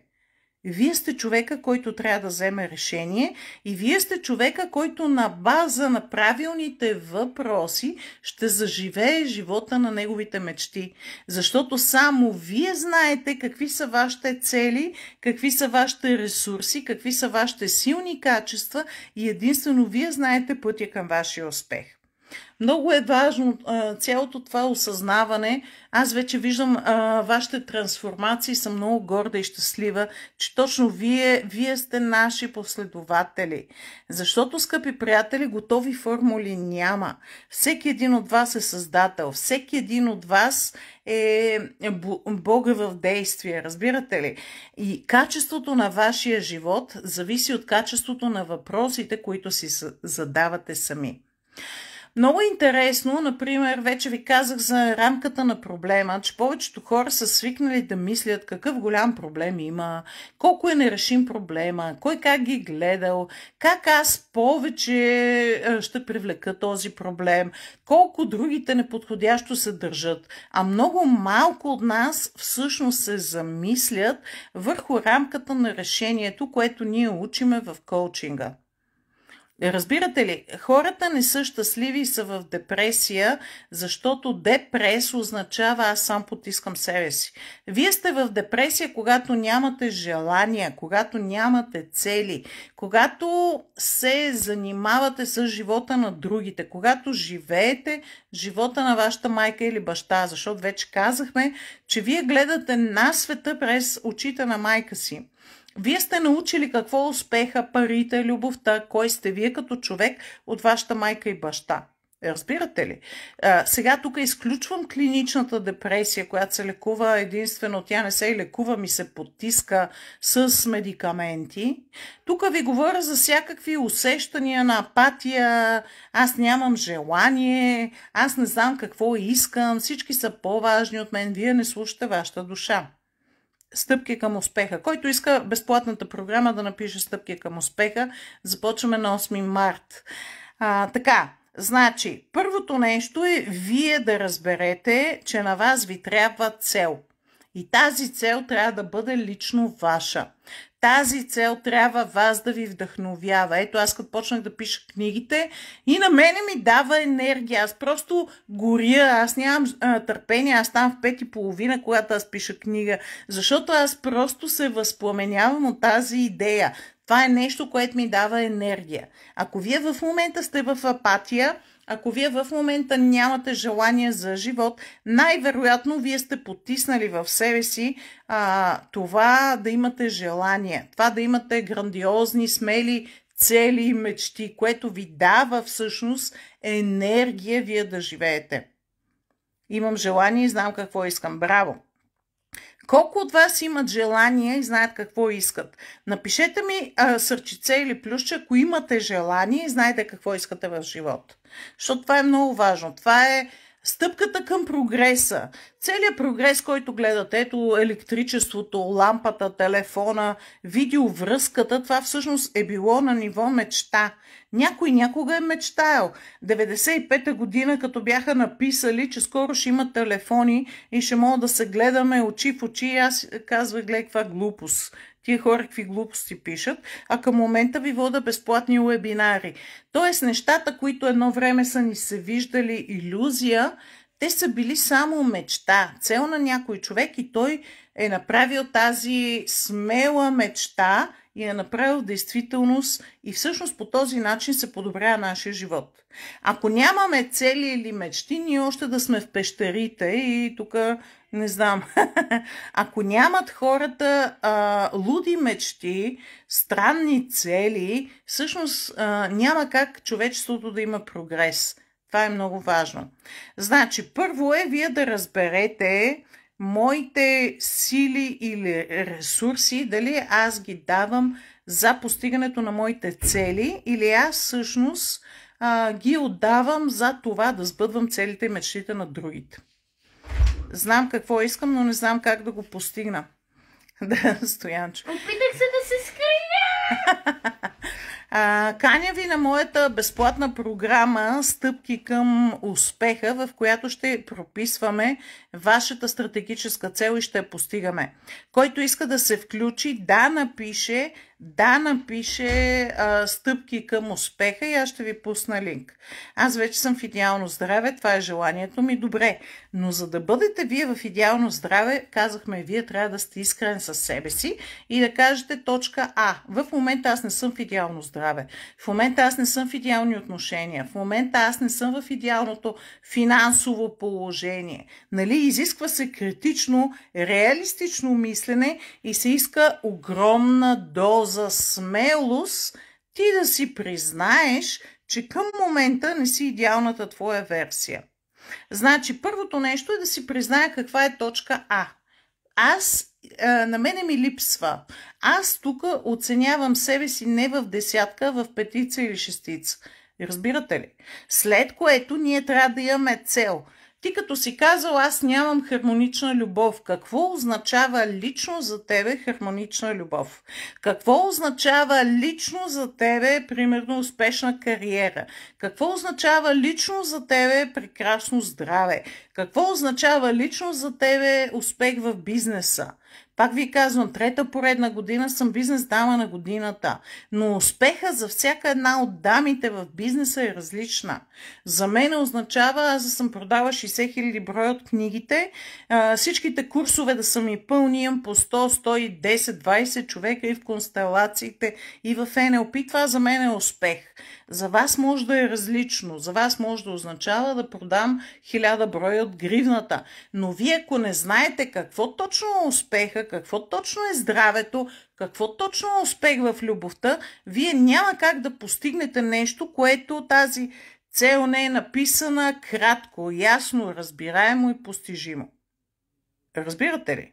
Вие сте човека, който трябва да вземе решение и вие сте човека, който на база на правилните въпроси ще заживее живота на неговите мечти. Защото само вие знаете какви са вашите цели, какви са вашите ресурси, какви са вашите силни качества и единствено вие знаете пътя към вашия успех. Много е важно а, цялото това осъзнаване. Аз вече виждам а, вашите трансформации, съм много горда и щастлива, че точно вие, вие сте наши последователи. Защото, скъпи приятели, готови формули няма. Всеки един от вас е създател, всеки един от вас е, е Бога в действие, разбирате ли? И качеството на вашия живот зависи от качеството на въпросите, които си задавате сами. Много е интересно, например, вече ви казах за рамката на проблема, че повечето хора са свикнали да мислят какъв голям проблем има, колко е нерешим проблема, кой как ги е гледал, как аз повече е, ще привлека този проблем, колко другите неподходящо се държат. А много малко от нас всъщност се замислят върху рамката на решението, което ние учиме в коучинга. Е, разбирате ли, хората не са щастливи и са в депресия, защото депрес означава аз сам потискам себе си. Вие сте в депресия, когато нямате желания, когато нямате цели, когато се занимавате с живота на другите, когато живеете живота на вашата майка или баща, защото вече казахме, че вие гледате на света през очите на майка си. Вие сте научили какво е успеха, парите, любовта, кой сте вие като човек от вашата майка и баща. Разбирате ли? А, сега тук изключвам клиничната депресия, която се лекува единствено, тя не се лекува, ми се потиска с медикаменти. Тук ви говоря за всякакви усещания на апатия, аз нямам желание, аз не знам какво искам, всички са по-важни от мен, вие не слушате вашата душа. Стъпки към успеха. Който иска безплатната програма да напише стъпки към успеха, започваме на 8 март. А, така, значи, първото нещо е вие да разберете, че на вас ви трябва цел. И тази цел трябва да бъде лично ваша тази цел трябва вас да ви вдъхновява. Ето аз като почнах да пиша книгите и на мене ми дава енергия. Аз просто горя, аз нямам а, търпение, аз ставам в пет и половина, когато аз пиша книга, защото аз просто се възпламенявам от тази идея. Това е нещо, което ми дава енергия. Ако вие в момента сте в апатия, ако вие в момента нямате желание за живот, най-вероятно вие сте потиснали в себе си а, това да имате желание, това да имате грандиозни, смели цели и мечти, което ви дава всъщност енергия вие да живеете. Имам желание и знам какво искам. Браво! Колко от вас имат желание и знаят какво искат? Напишете ми а, сърчице или плюща, ако имате желание и знаете какво искате в живота. Защото това е много важно. Това е стъпката към прогреса. Целият прогрес, който гледате, ето електричеството, лампата, телефона, видеовръзката, това всъщност е било на ниво мечта. Някой някога е мечтаял. 95-та година, като бяха написали, че скоро ще има телефони и ще могат да се гледаме очи в очи, аз казвах, гледай каква глупост тия хора какви глупости пишат, а към момента ви вода безплатни вебинари. Тоест нещата, които едно време са ни се виждали иллюзия, те са били само мечта, цел на някой човек и той е направил тази смела мечта и я е направил действителност и всъщност по този начин се подобрява нашия живот. Ако нямаме цели или мечти, ние още да сме в пещерите и тук не знам. Ако нямат хората а, луди мечти, странни цели, всъщност а, няма как човечеството да има прогрес. Това е много важно. Значи, първо е вие да разберете моите сили или ресурси, дали аз ги давам за постигането на моите цели или аз всъщност а, ги отдавам за това да сбъдвам целите и мечтите на другите. Знам какво искам, но не знам как да го постигна. Да, Стоянчо. Опитах се да се скриня! А, каня ви на моята безплатна програма Стъпки към успеха, в която ще прописваме вашата стратегическа цел и ще я постигаме. Който иска да се включи, да напише да, напише а, стъпки към успеха и аз ще ви пусна линк. Аз вече съм в идеално здраве, това е желанието ми, добре. Но за да бъдете вие в идеално здраве, казахме, вие трябва да сте искрен със себе си и да кажете точка А. В момента аз не съм в идеално здраве. В момента аз не съм в идеални отношения. В момента аз не съм в идеалното финансово положение. Нали? Изисква се критично, реалистично мислене и се иска огромна доза за смелост ти да си признаеш, че към момента не си идеалната твоя версия. Значи, първото нещо е да си призная каква е точка А. Аз, е, на мене ми липсва. Аз тук оценявам себе си не в десятка, а в петица или шестица. Разбирате ли? След което ние трябва да имаме цел – ти като си казал, аз нямам хармонична любов. Какво означава лично за тебе хармонична любов? Какво означава лично за тебе, примерно, успешна кариера? Какво означава лично за тебе прекрасно здраве? Какво означава лично за тебе успех в бизнеса? Пак ви казвам, трета поредна година съм бизнес дама на годината, но успеха за всяка една от дамите в бизнеса е различна. За мен означава, аз да съм продала 60 000 броя от книгите, всичките курсове да съм и пълни, имам по 100, 110, 20 човека и в констелациите, и в НЛП. Това за мен е успех. За вас може да е различно. За вас може да означава да продам 1000 броя от гривната. Но вие ако не знаете какво точно е успеха, какво точно е здравето, какво точно е успех в любовта, вие няма как да постигнете нещо, което тази цел не е написана кратко, ясно, разбираемо и постижимо. Разбирате ли?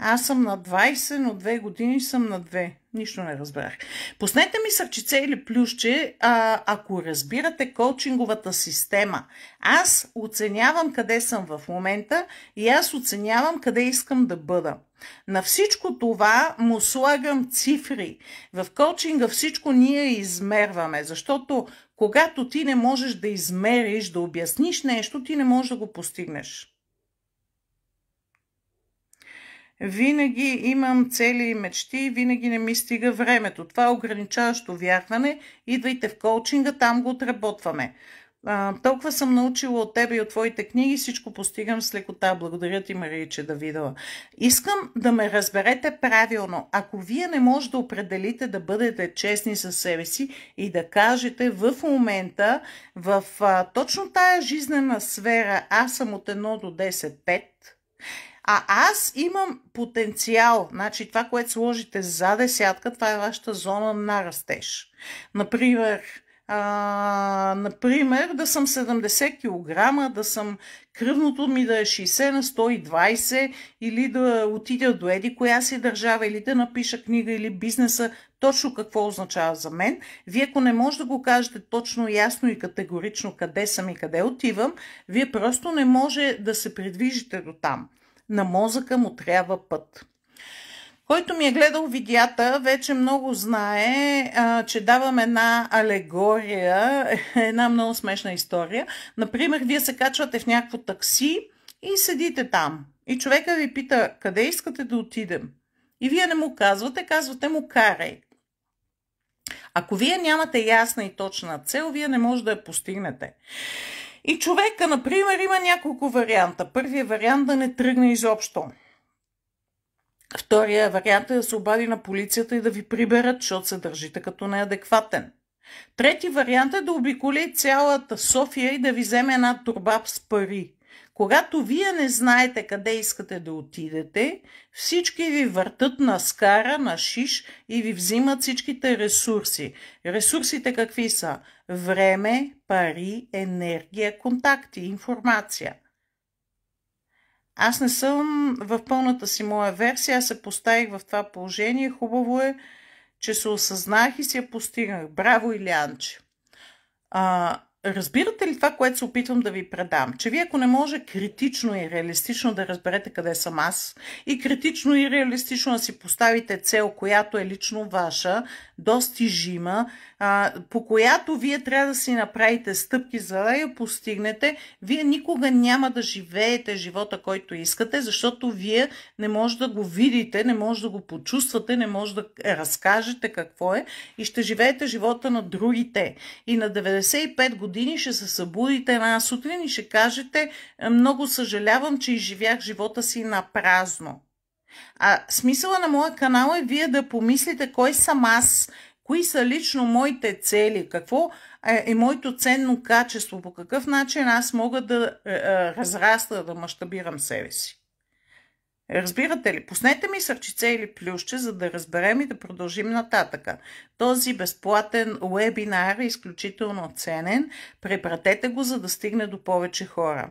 Аз съм на 20, но 2 години съм на 2. Нищо не разбрах. Поснете ми сърчице или плюсче, а, ако разбирате коучинговата система. Аз оценявам къде съм в момента и аз оценявам къде искам да бъда. На всичко това му слагам цифри. В коучинга всичко ние измерваме, защото когато ти не можеш да измериш, да обясниш нещо, ти не можеш да го постигнеш. Винаги имам цели и мечти, винаги не ми стига времето. Това е ограничаващо вярване. Идвайте в коучинга, там го отработваме. А, толкова съм научила от теб и от твоите книги, всичко постигам с лекота. Благодаря ти, Мария, че да видела. Искам да ме разберете правилно. Ако вие не можете да определите да бъдете честни със себе си и да кажете в момента, в а, точно тая жизнена сфера, аз съм от 1 до 10, 5, а аз имам потенциал. Значи това, което сложите за десятка, това е вашата зона на растеж. Например, а, например, да съм 70 кг, да съм кръвното ми да е 60 на 120 или да отидя до еди коя си държава или да напиша книга или бизнеса, точно какво означава за мен. Вие ако не може да го кажете точно, ясно и категорично къде съм и къде отивам, вие просто не може да се придвижите до там. На мозъка му трябва път. Който ми е гледал видеята, вече много знае, че давам една алегория, една много смешна история. Например, вие се качвате в някакво такси и седите там. И човека ви пита, къде искате да отидем? И вие не му казвате, казвате му карай. Ако вие нямате ясна и точна цел, вие не може да я постигнете. И човека, например, има няколко варианта. Първият вариант да не тръгне изобщо. Втория вариант е да се обади на полицията и да ви приберат, защото се държите като неадекватен. Трети вариант е да обиколи цялата София и да ви вземе една турба с пари. Когато вие не знаете къде искате да отидете, всички ви въртат на скара, на шиш и ви взимат всичките ресурси. Ресурсите какви са? Време, пари, енергия, контакти, информация. Аз не съм в пълната си моя версия, аз се поставих в това положение. Хубаво е, че се осъзнах и си я постигнах. Браво, Илянче! А, разбирате ли това, което се опитвам да ви предам? Че вие ако не може критично и реалистично да разберете къде съм аз и критично и реалистично да си поставите цел, която е лично ваша, достижима, а, по която вие трябва да си направите стъпки, за да я постигнете, вие никога няма да живеете живота, който искате, защото вие не може да го видите, не може да го почувствате, не може да разкажете какво е и ще живеете живота на другите. И на 95 години ще се събудите една сутрин и ще кажете много съжалявам, че изживях живота си на празно. А смисъла на моя канал е вие да помислите кой съм аз, Кои са лично моите цели? Какво е, е, моето ценно качество? По какъв начин аз мога да е, е, разраста, да мащабирам себе си? Разбирате ли? поснете ми сърчице или плюще, за да разберем и да продължим нататъка. Този безплатен вебинар е изключително ценен. Препратете го, за да стигне до повече хора.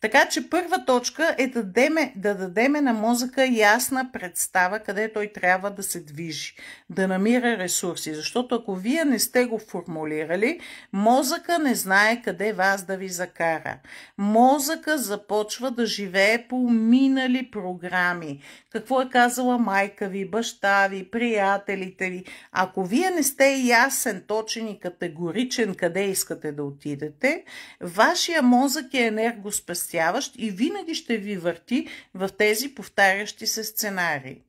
Така че първа точка е да дадеме, да дадеме на мозъка ясна представа къде той трябва да се движи, да намира ресурси. Защото ако вие не сте го формулирали, мозъка не знае къде вас да ви закара. Мозъка започва да живее по минали програми. Какво е казала майка ви, баща ви, приятелите ви. Ако вие не сте ясен, точен и категоричен къде искате да отидете, вашия мозък е енергосъстояние спасяващ и винаги ще ви върти в тези повтарящи се сценарии.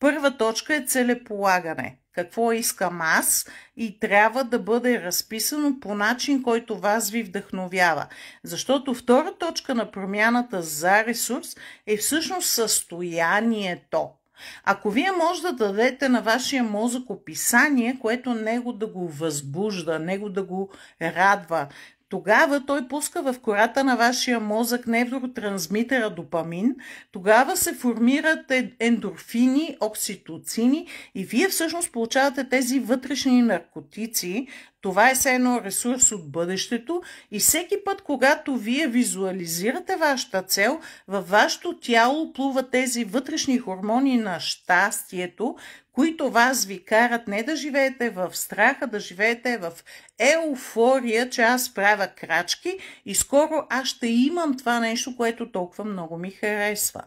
Първа точка е целеполагане. Какво искам аз и трябва да бъде разписано по начин, който вас ви вдъхновява. Защото втора точка на промяната за ресурс е всъщност състоянието. Ако вие може да дадете на вашия мозък описание, което него да го възбужда, него да го радва, тогава той пуска в кората на вашия мозък невротрансмитера допамин, тогава се формират е, ендорфини, окситоцини и вие всъщност получавате тези вътрешни наркотици. Това е все едно ресурс от бъдещето и всеки път, когато вие визуализирате вашата цел, във вашето тяло плуват тези вътрешни хормони на щастието, които вас ви карат не да живеете в страха, да живеете в еуфория, че аз правя крачки и скоро аз ще имам това нещо, което толкова много ми харесва.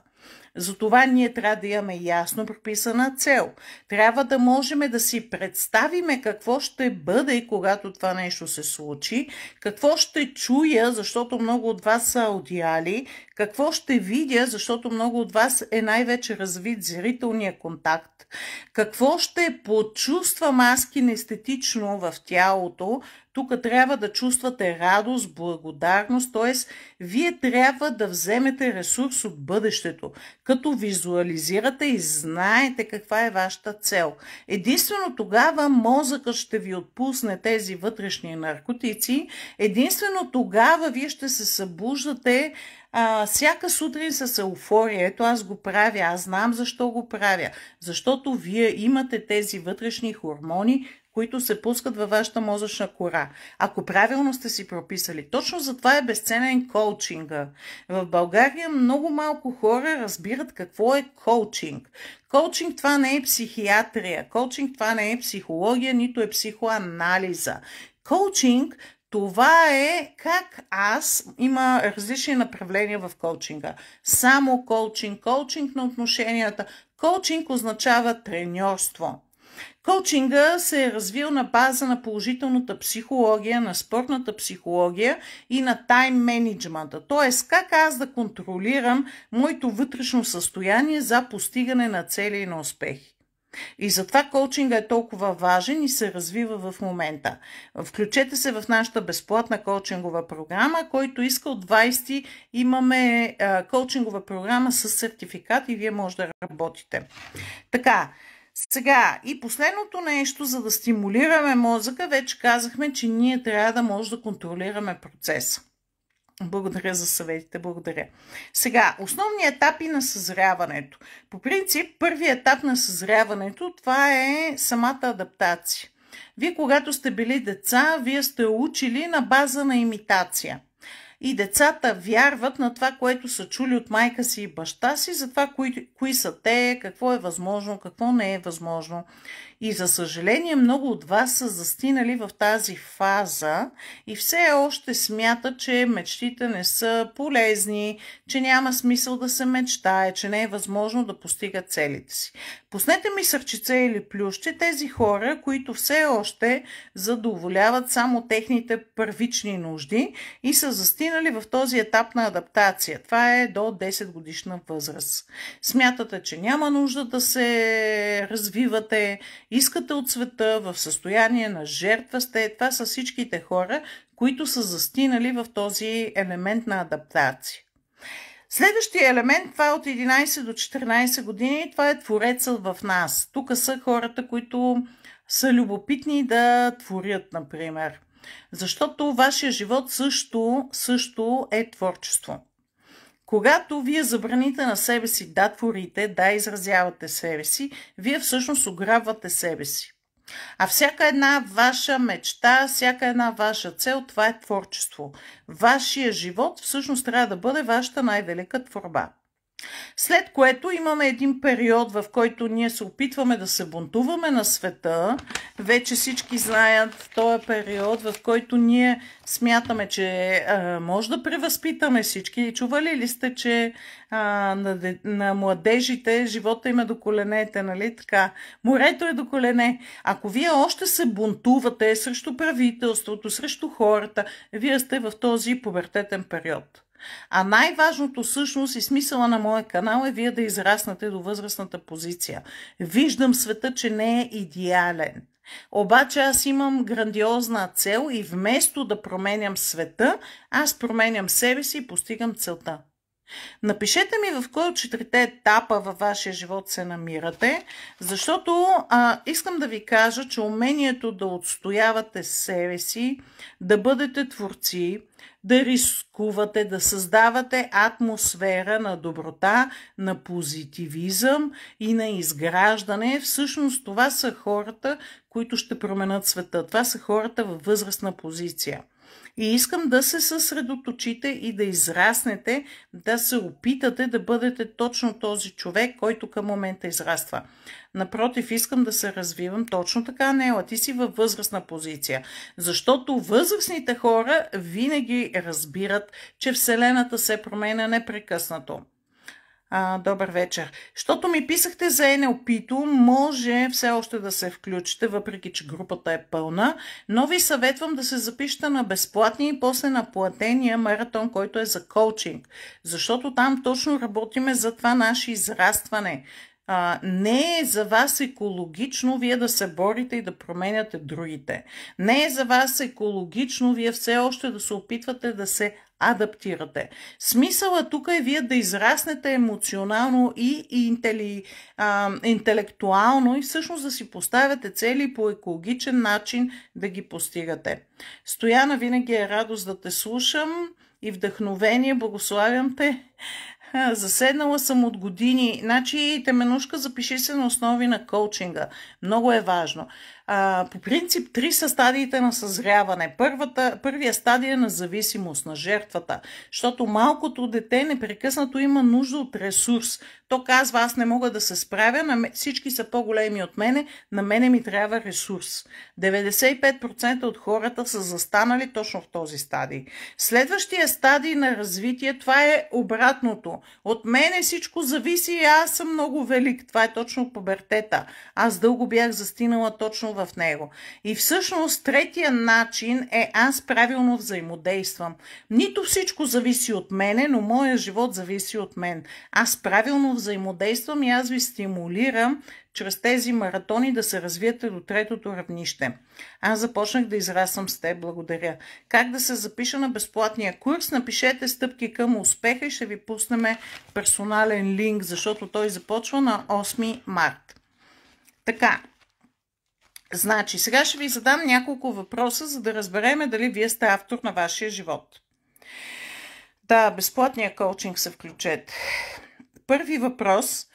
Затова ние трябва да имаме ясно прописана цел. Трябва да можем да си представиме какво ще бъде, когато това нещо се случи, какво ще чуя, защото много от вас са аудиали, какво ще видя, защото много от вас е най-вече развит зрителния контакт, какво ще почувствам аз кинестетично в тялото, тук трябва да чувствате радост, благодарност, т.е. вие трябва да вземете ресурс от бъдещето, като визуализирате и знаете каква е вашата цел. Единствено тогава мозъкът ще ви отпусне тези вътрешни наркотици, единствено тогава вие ще се събуждате а, всяка сутрин с еуфория. Ето аз го правя, аз знам защо го правя. Защото вие имате тези вътрешни хормони, които се пускат във вашата мозъчна кора. Ако правилно сте си прописали. Точно за това е безценен коучинга. В България много малко хора разбират какво е коучинг. Коучинг това не е психиатрия, коучинг това не е психология, нито е психоанализа. Коучинг това е как аз, има различни направления в коучинга. Само коучинг, коучинг на отношенията. Коучинг означава треньорство. Коучинга се е развил на база на положителната психология, на спортната психология и на тайм менеджмента. Т.е. как аз да контролирам моето вътрешно състояние за постигане на цели и на успехи. И затова коучинга е толкова важен и се развива в момента. Включете се в нашата безплатна коучингова програма, който иска от 20 имаме коучингова програма с сертификат и вие може да работите. Така, сега, и последното нещо, за да стимулираме мозъка, вече казахме, че ние трябва да може да контролираме процеса. Благодаря за съветите, благодаря. Сега, основни етапи на съзряването. По принцип, първият етап на съзряването, това е самата адаптация. Вие, когато сте били деца, вие сте учили на база на имитация – и децата вярват на това, което са чули от майка си и баща си, за това кои, кои са те, какво е възможно, какво не е възможно. И за съжаление много от вас са застинали в тази фаза и все още смятат, че мечтите не са полезни, че няма смисъл да се мечтае, че не е възможно да постигат целите си. Пуснете ми сърчице или плюще тези хора, които все още задоволяват само техните първични нужди и са застинали в този етап на адаптация. Това е до 10 годишна възраст. Смятате, че няма нужда да се развивате Искате от света, в състояние на жертва сте. Това са всичките хора, които са застинали в този елемент на адаптация. Следващия елемент, това е от 11 до 14 години, това е твореца в нас. Тук са хората, които са любопитни да творят, например. Защото вашия живот също, също е творчество. Когато вие забраните на себе си да творите, да изразявате себе си, вие всъщност ограбвате себе си. А всяка една ваша мечта, всяка една ваша цел, това е творчество. Вашия живот всъщност трябва да бъде вашата най-велика творба. След което имаме един период, в който ние се опитваме да се бунтуваме на света. Вече всички знаят този е период, в който ние смятаме, че а, може да превъзпитаме всички. Чували ли сте, че а, на, на младежите живота им е до коленете, нали така? Морето е до колене. Ако вие още се бунтувате срещу правителството, срещу хората, вие сте в този пубертетен период. А най-важното всъщност и смисъла на моя канал е вие да израснете до възрастната позиция. Виждам света, че не е идеален. Обаче аз имам грандиозна цел и вместо да променям света, аз променям себе си и постигам целта. Напишете ми в кой от четирите етапа във вашия живот се намирате, защото а, искам да ви кажа, че умението да отстоявате себе си, да бъдете творци, да рискувате, да създавате атмосфера на доброта, на позитивизъм и на изграждане. Всъщност това са хората, които ще променят света. Това са хората във възрастна позиция. И искам да се съсредоточите и да израснете, да се опитате да бъдете точно този човек, който към момента израства. Напротив, искам да се развивам точно така, Нела. Ти си във възрастна позиция. Защото възрастните хора винаги разбират, че Вселената се променя непрекъснато. А, добър вечер. Щото ми писахте за NLP-то, може все още да се включите, въпреки че групата е пълна, но ви съветвам да се запишете на безплатни и после на платения маратон, който е за коучинг, защото там точно работиме за това наше израстване. Uh, не е за вас екологично вие да се борите и да променяте другите. Не е за вас екологично вие все още да се опитвате да се адаптирате. Смисълът тук е вие да израснете емоционално и интели, а, интелектуално и всъщност да си поставяте цели по екологичен начин да ги постигате. Стояна, винаги е радост да те слушам и вдъхновение. Благославям те. Заседнала съм от години. Значи, теменушка, запиши се на основи на коучинга. Много е важно. А, по принцип, три са стадиите на съзряване. Първата, първия стадия е на зависимост на жертвата, защото малкото дете непрекъснато има нужда от ресурс. То казва, аз не мога да се справя, на всички са по-големи от мене, на мене ми трябва ресурс. 95% от хората са застанали точно в този стадий. Следващия стадий на развитие, това е обратното. От мене всичко зависи и аз съм много велик. Това е точно пубертета. Аз дълго бях застинала точно в него. И всъщност третия начин е аз правилно взаимодействам. Нито всичко зависи от мене, но моя живот зависи от мен. Аз правилно взаимодействам и аз ви стимулирам чрез тези маратони да се развиете до третото равнище. Аз започнах да израствам с те, благодаря. Как да се запиша на безплатния курс? Напишете стъпки към успеха и ще ви пуснем персонален линк, защото той започва на 8 март. Така, Значи, сега ще ви задам няколко въпроса, за да разбереме дали вие сте автор на вашия живот. Да, безплатния коучинг се включете. Първи въпрос.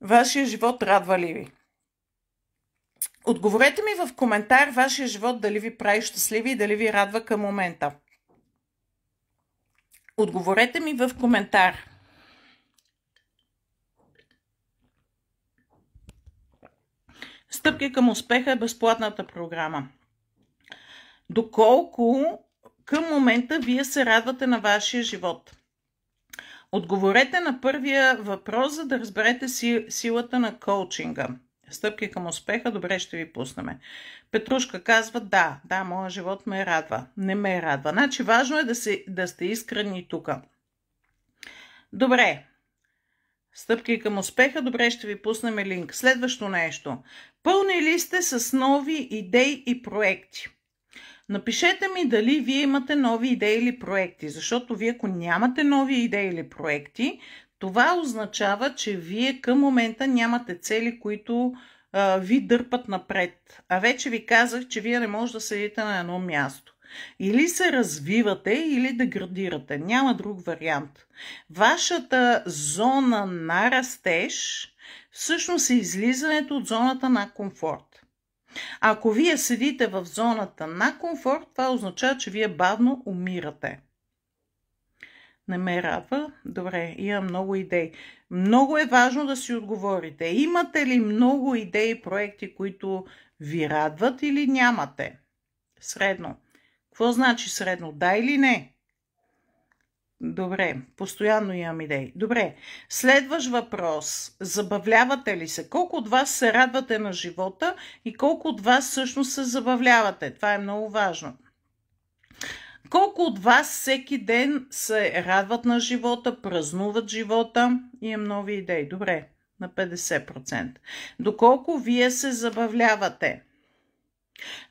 Вашия живот радва ли ви? Отговорете ми в коментар вашия живот дали ви прави щастливи и дали ви радва към момента. Отговорете ми в коментар. Стъпки към успеха е безплатната програма. Доколко към момента вие се радвате на вашия живот? Отговорете на първия въпрос, за да разберете си, силата на коучинга. Стъпки към успеха, добре ще ви пуснем. Петрушка казва, да, да, моя живот ме радва. Не ме радва. Значи важно е да, си, да сте искрени тук. Добре, Стъпки към успеха, добре ще ви пуснем линк. Следващо нещо. Пълни ли сте с нови идеи и проекти? Напишете ми дали вие имате нови идеи или проекти, защото вие ако нямате нови идеи или проекти, това означава, че вие към момента нямате цели, които а, ви дърпат напред. А вече ви казах, че вие не можете да седите на едно място. Или се развивате, или деградирате. Няма друг вариант. Вашата зона на растеж всъщност е излизането от зоната на комфорт. Ако вие седите в зоната на комфорт, това означава, че вие бавно умирате. Не ме радва? Добре, имам много идеи. Много е важно да си отговорите. Имате ли много идеи проекти, които ви радват или нямате? Средно. Какво значи средно? Да или не? Добре, постоянно имам идеи. Добре, следващ въпрос. Забавлявате ли се? Колко от вас се радвате на живота и колко от вас всъщност се забавлявате? Това е много важно. Колко от вас всеки ден се радват на живота, празнуват живота? Имам нови идеи. Добре, на 50%. Доколко вие се забавлявате?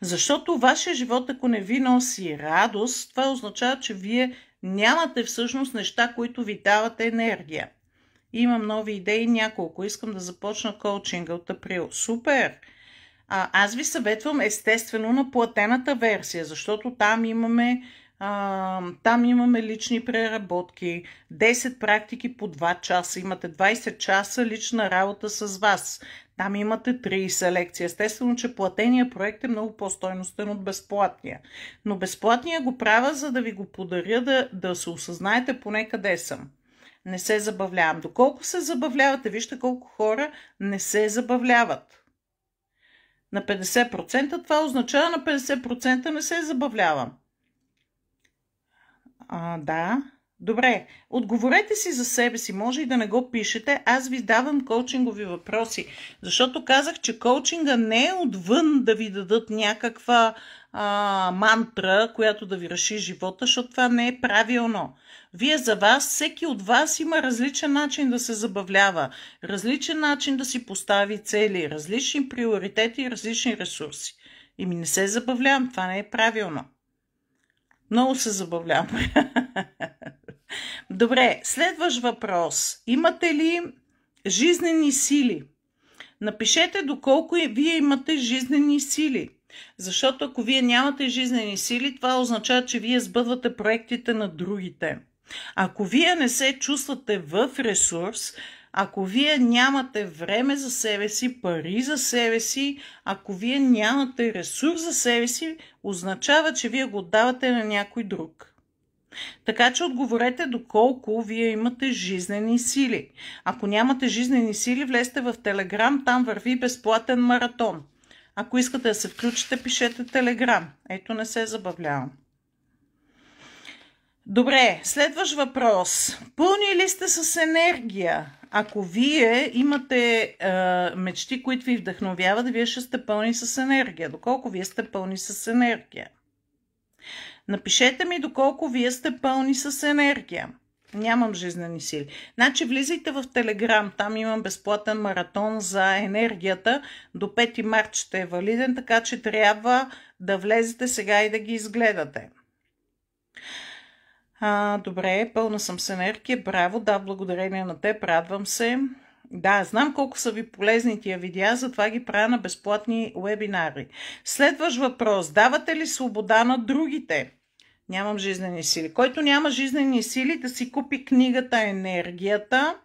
Защото вашия живот, ако не ви носи радост, това означава, че вие нямате всъщност неща, които ви дават енергия. Имам нови идеи няколко. Искам да започна коучинга от април. Супер! А, аз ви съветвам естествено на платената версия, защото там имаме а, там имаме лични преработки, 10 практики по 2 часа, имате 20 часа лична работа с вас. Там имате 30 лекции. Естествено, че платения проект е много по-стойностен от безплатния. Но безплатния го правя, за да ви го подаря, да, да се осъзнаете поне къде съм не се забавлявам. Доколко се забавлявате, вижте колко хора не се забавляват. На 50% това означава на 50% не се забавлявам. А, да. Добре, отговорете си за себе си, може и да не го пишете. Аз ви давам коучингови въпроси, защото казах, че коучинга не е отвън да ви дадат някаква а, мантра, която да ви реши живота, защото това не е правилно. Вие за вас, всеки от вас има различен начин да се забавлява, различен начин да си постави цели, различни приоритети и различни ресурси. И ми не се забавлявам, това не е правилно. Много се забавляваме. Добре, следващ въпрос. Имате ли жизнени сили? Напишете доколко вие имате жизнени сили. Защото ако вие нямате жизнени сили, това означава, че вие сбъдвате проектите на другите. Ако вие не се чувствате в ресурс, ако вие нямате време за себе си, пари за себе си, ако вие нямате ресурс за себе си, означава, че вие го давате на някой друг. Така че отговорете доколко вие имате жизнени сили. Ако нямате жизнени сили, влезте в Телеграм, там върви безплатен маратон. Ако искате да се включите, пишете Телеграм. Ето не се забавлявам. Добре, следващ въпрос. Пълни ли сте с енергия? ако вие имате а, мечти, които ви вдъхновяват, вие ще сте пълни с енергия. Доколко вие сте пълни с енергия. Напишете ми доколко вие сте пълни с енергия. Нямам жизнени сили. Значи влизайте в Телеграм, там имам безплатен маратон за енергията. До 5 март ще е валиден, така че трябва да влезете сега и да ги изгледате. А, добре, пълна съм с енергия. Браво, да, благодарение на теб, радвам се. Да, знам колко са ви полезни тия видеа, затова ги правя на безплатни вебинари. Следващ въпрос. Давате ли свобода на другите? Нямам жизнени сили. Който няма жизнени сили, да си купи книгата Енергията.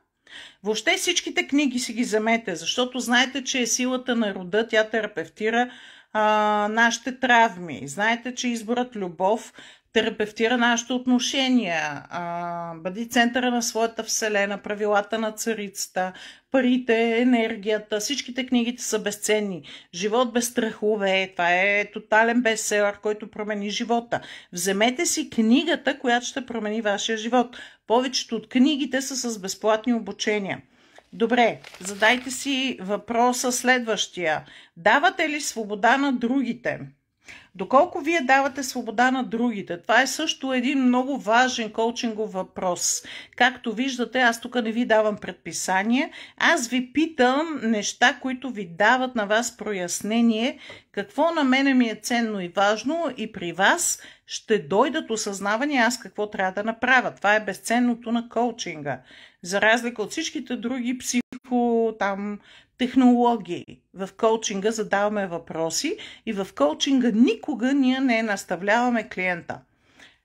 Въобще всичките книги си ги замете, защото знаете, че е силата на рода, тя терапевтира а, нашите травми. Знаете, че изборът любов терапевтира нашите отношения, а, бъди центъра на своята вселена, правилата на царицата, парите, енергията, всичките книгите са безценни. Живот без страхове, това е тотален бестселър, който промени живота. Вземете си книгата, която ще промени вашия живот. Повечето от книгите са с безплатни обучения. Добре, задайте си въпроса следващия. Давате ли свобода на другите? Доколко вие давате свобода на другите? Това е също един много важен коучингов въпрос. Както виждате, аз тук не ви давам предписания. Аз ви питам неща, които ви дават на вас прояснение, какво на мене ми е ценно и важно и при вас ще дойдат осъзнавания аз какво трябва да направя. Това е безценното на коучинга. За разлика от всичките други психологи, там, технологии. В коучинга задаваме въпроси и в коучинга никога ние не наставляваме клиента.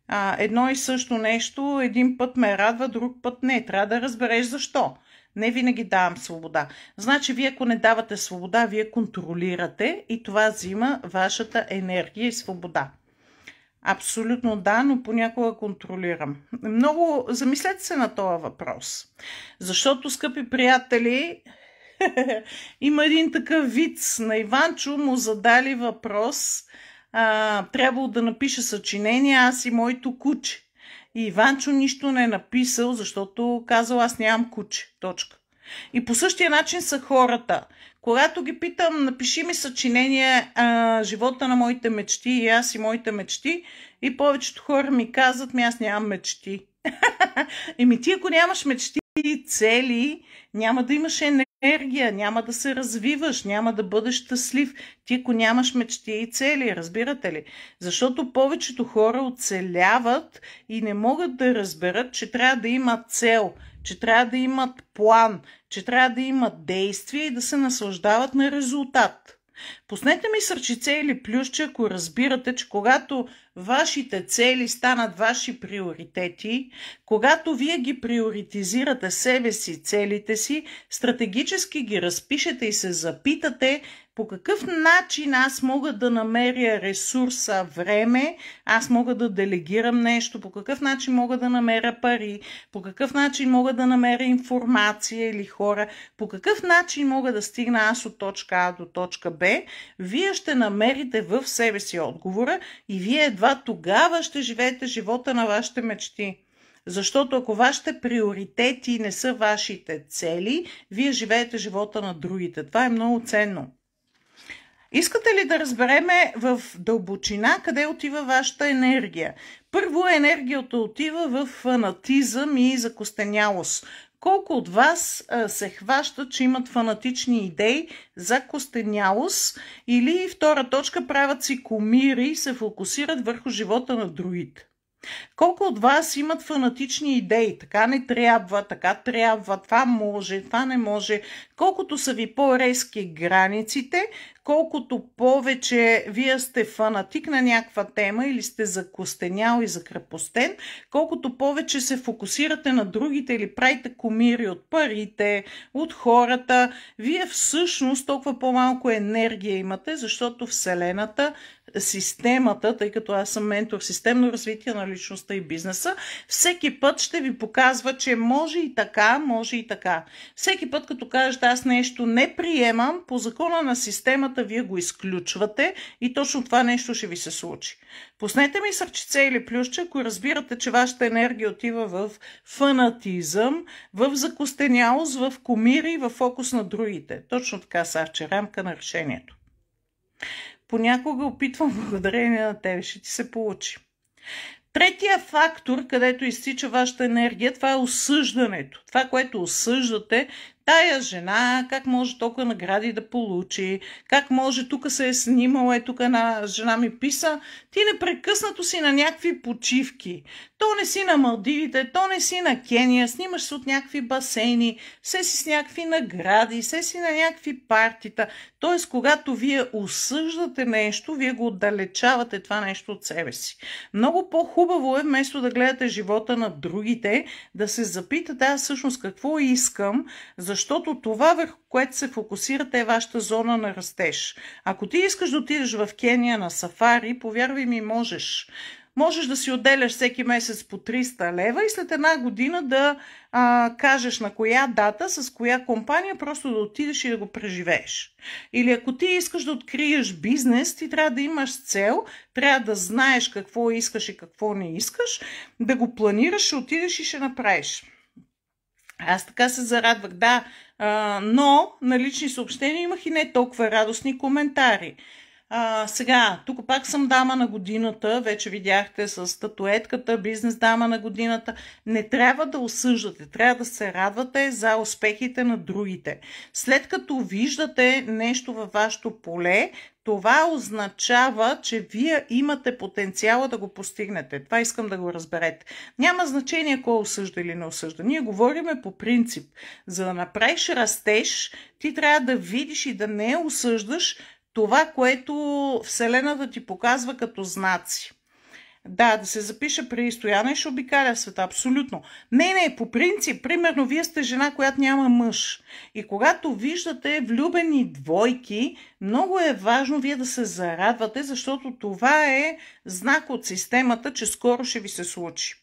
А, едно и също нещо, един път ме радва, друг път не. Трябва да разбереш защо. Не винаги давам свобода. Значи, вие ако не давате свобода, вие контролирате и това взима вашата енергия и свобода. Абсолютно да, но понякога контролирам. Много замислете се на този въпрос. Защото, скъпи приятели, Има един такъв вид На Иванчо му задали въпрос. А, трябвало да напише съчинение аз и моето куче. И Иванчо нищо не е написал, защото казал аз нямам куче. Точка. И по същия начин са хората. Когато ги питам, напиши ми съчинение а, живота на моите мечти и аз и моите мечти, и повечето хора ми казват, ми аз нямам мечти. Еми ти, ако нямаш мечти и цели, няма да имаш енергия, няма да се развиваш, няма да бъдеш щастлив. Ти ако нямаш мечти и цели, разбирате ли? Защото повечето хора оцеляват и не могат да разберат, че трябва да имат цел, че трябва да имат план, че трябва да имат действие и да се наслаждават на резултат. Пуснете ми сърчице или плюсче, ако разбирате, че когато вашите цели станат ваши приоритети, когато вие ги приоритизирате себе си, целите си, стратегически ги разпишете и се запитате по какъв начин аз мога да намеря ресурса, време, аз мога да делегирам нещо, по какъв начин мога да намеря пари, по какъв начин мога да намеря информация или хора, по какъв начин мога да стигна аз от точка А до точка Б, вие ще намерите в себе си отговора и вие едва тогава ще живеете живота на вашите мечти. Защото ако вашите приоритети не са вашите цели, вие живеете живота на другите. Това е много ценно. Искате ли да разбереме в дълбочина къде отива вашата енергия? Първо енергията отива в фанатизъм и закостенялост. Колко от вас се хващат, че имат фанатични идеи за костенялост или втора точка правят си комири и се фокусират върху живота на другите? Колко от вас имат фанатични идеи? Така не трябва, така трябва, това може, това не може. Колкото са ви по-резки границите, колкото повече вие сте фанатик на някаква тема или сте закостенял и закрепостен, колкото повече се фокусирате на другите или правите комири от парите, от хората, вие всъщност толкова по-малко енергия имате, защото Вселената системата, тъй като аз съм ментор системно развитие на личността и бизнеса, всеки път ще ви показва, че може и така, може и така. Всеки път, като кажете аз нещо не приемам, по закона на системата системата, вие го изключвате и точно това нещо ще ви се случи. Пуснете ми сърчице или плюсче, ако разбирате, че вашата енергия отива в фанатизъм, в закостенялост, в комири, в фокус на другите. Точно така, Савче, рамка на решението. Понякога опитвам благодарение на тебе, ще ти се получи. Третия фактор, където изтича вашата енергия, това е осъждането. Това, което осъждате Тая жена, как може толкова награди да получи, как може тук се е снимала, е тук една жена ми писа, ти непрекъснато си на някакви почивки. То не си на Малдивите, то не си на Кения, снимаш се от някакви басейни, се си с някакви награди, се си на някакви партита, Тоест, когато вие осъждате нещо, вие го отдалечавате това нещо от себе си. Много по-хубаво е, вместо да гледате живота на другите, да се запитате аз всъщност какво искам, защото това, върху което се фокусирате, е вашата зона на растеж. Ако ти искаш да отидеш в Кения на сафари, повярвай ми, можеш можеш да си отделяш всеки месец по 300 лева и след една година да а, кажеш на коя дата, с коя компания просто да отидеш и да го преживееш. Или ако ти искаш да откриеш бизнес, ти трябва да имаш цел, трябва да знаеш какво искаш и какво не искаш, да го планираш, ще отидеш и ще направиш. Аз така се зарадвах, да, а, но на лични съобщения имах и не толкова радостни коментари. А, сега, тук пак съм дама на годината, вече видяхте с статуетката, бизнес дама на годината. Не трябва да осъждате, трябва да се радвате за успехите на другите. След като виждате нещо във вашето поле, това означава, че вие имате потенциала да го постигнете. Това искам да го разберете. Няма значение кой осъжда или не осъжда. Ние говориме по принцип. За да направиш растеж, ти трябва да видиш и да не осъждаш това, което Вселената ти показва като знаци. Да, да се запише при Стояна и ще обикаля света, абсолютно. Не, не, по принцип, примерно, вие сте жена, която няма мъж. И когато виждате влюбени двойки, много е важно вие да се зарадвате, защото това е знак от системата, че скоро ще ви се случи.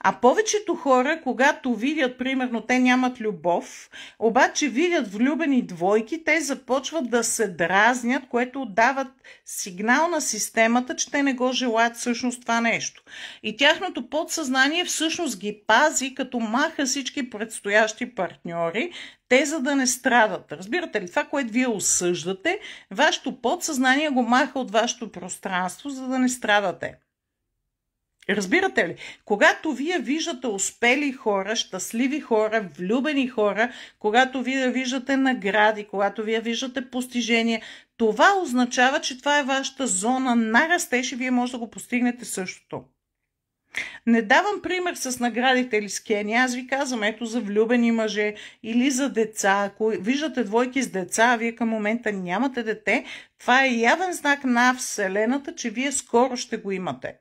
А повечето хора, когато видят, примерно, те нямат любов, обаче видят влюбени двойки, те започват да се дразнят, което дават сигнал на системата, че те не го желаят всъщност това нещо. И тяхното подсъзнание всъщност ги пази, като маха всички предстоящи партньори, те за да не страдат. Разбирате ли, това, което вие осъждате, вашето подсъзнание го маха от вашето пространство, за да не страдате. Разбирате ли? Когато вие виждате успели хора, щастливи хора, влюбени хора, когато вие виждате награди, когато вие виждате постижения, това означава, че това е вашата зона на растеж и вие може да го постигнете същото. Не давам пример с наградите или с кени. Аз ви казвам, ето за влюбени мъже или за деца. Ако виждате двойки с деца, а вие към момента нямате дете, това е явен знак на Вселената, че вие скоро ще го имате.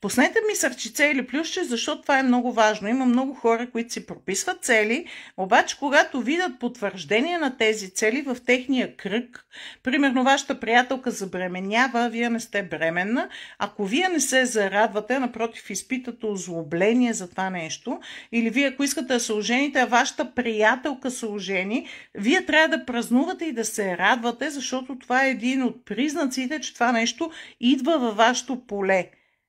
Поснете ми сърчице или плюсче, защото това е много важно. Има много хора, които си прописват цели, обаче когато видят потвърждение на тези цели в техния кръг, примерно вашата приятелка забременява, вие не сте бременна, ако вие не се зарадвате, напротив изпитате озлобление за това нещо, или вие ако искате да се ожените, а вашата приятелка се ожени, вие трябва да празнувате и да се радвате, защото това е един от признаците, че това нещо идва във вашето поле.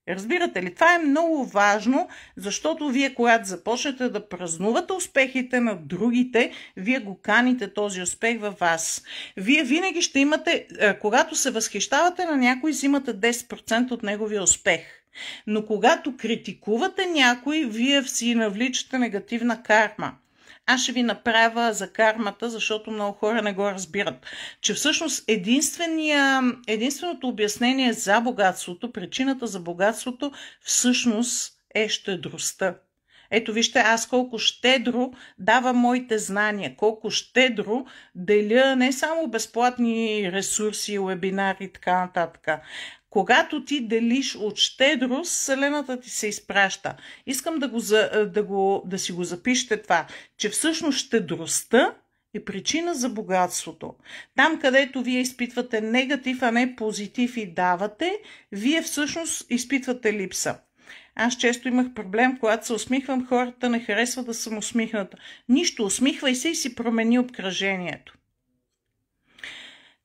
Разбирате ли? Това е много важно, защото вие, когато започнете да празнувате успехите на другите, вие го каните този успех във вас. Вие винаги ще имате, е, когато се възхищавате на някой, взимате 10% от неговия успех. Но когато критикувате някой, вие си навличате негативна карма аз ще ви направя за кармата, защото много хора не го разбират. Че всъщност единственото обяснение за богатството, причината за богатството всъщност е щедростта. Ето вижте аз колко щедро давам моите знания, колко щедро деля не само безплатни ресурси, вебинари и така нататък, когато ти делиш от щедрост, Вселената ти се изпраща. Искам да, го, да, го, да си го запишете това, че всъщност щедростта е причина за богатството. Там, където вие изпитвате негатив, а не позитив и давате, вие всъщност изпитвате липса. Аз често имах проблем, когато се усмихвам, хората не харесват да съм усмихната. Нищо, усмихвай се и си промени обкръжението.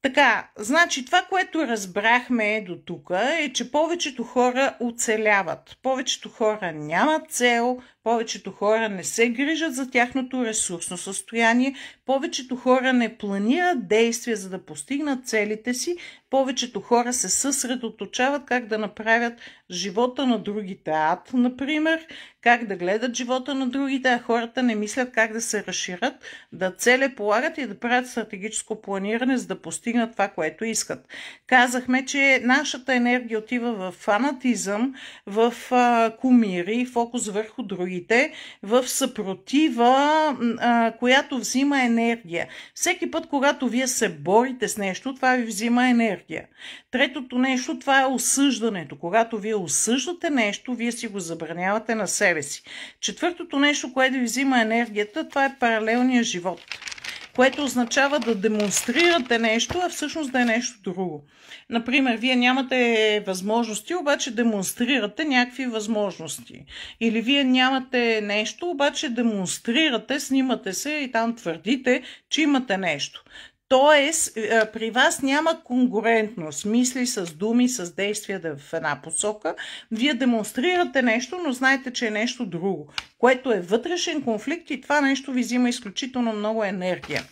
Така, значи това, което разбрахме до тук е, че повечето хора оцеляват. Повечето хора нямат цел, повечето хора не се грижат за тяхното ресурсно състояние, повечето хора не планират действия за да постигнат целите си, повечето хора се съсредоточават как да направят живота на другите ад, например, как да гледат живота на другите, а хората не мислят как да се разширят, да целе полагат и да правят стратегическо планиране, за да постигнат това, което искат. Казахме, че нашата енергия отива в фанатизъм, в а, кумири, фокус върху други другите в съпротива, а, която взима енергия. Всеки път, когато вие се борите с нещо, това ви взима енергия. Третото нещо, това е осъждането. Когато вие осъждате нещо, вие си го забранявате на себе си. Четвъртото нещо, което ви взима енергията, това е паралелния живот което означава да демонстрирате нещо, а всъщност да е нещо друго. Например, вие нямате възможности, обаче демонстрирате някакви възможности. Или вие нямате нещо, обаче демонстрирате, снимате се и там твърдите, че имате нещо. Тоест, е, е, при вас няма конгурентност. Мисли с думи, с действия да в една посока. Вие демонстрирате нещо, но знаете, че е нещо друго, което е вътрешен конфликт и това нещо ви взима изключително много енергия.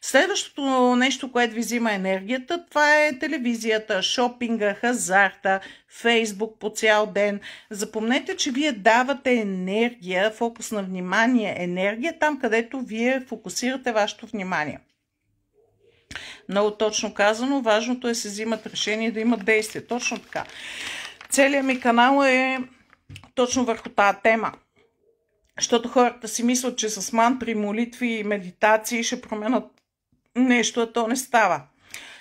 Следващото нещо, което ви взима енергията, това е телевизията, шопинга, хазарта, Фейсбук по цял ден. Запомнете, че вие давате енергия, фокус на внимание, енергия там, където вие фокусирате вашето внимание. Много точно казано, важното е се взимат решения да имат действие. Точно така. Целият ми канал е точно върху тази тема. Защото хората си мислят, че с мантри, молитви и медитации ще променят нещо, а то не става.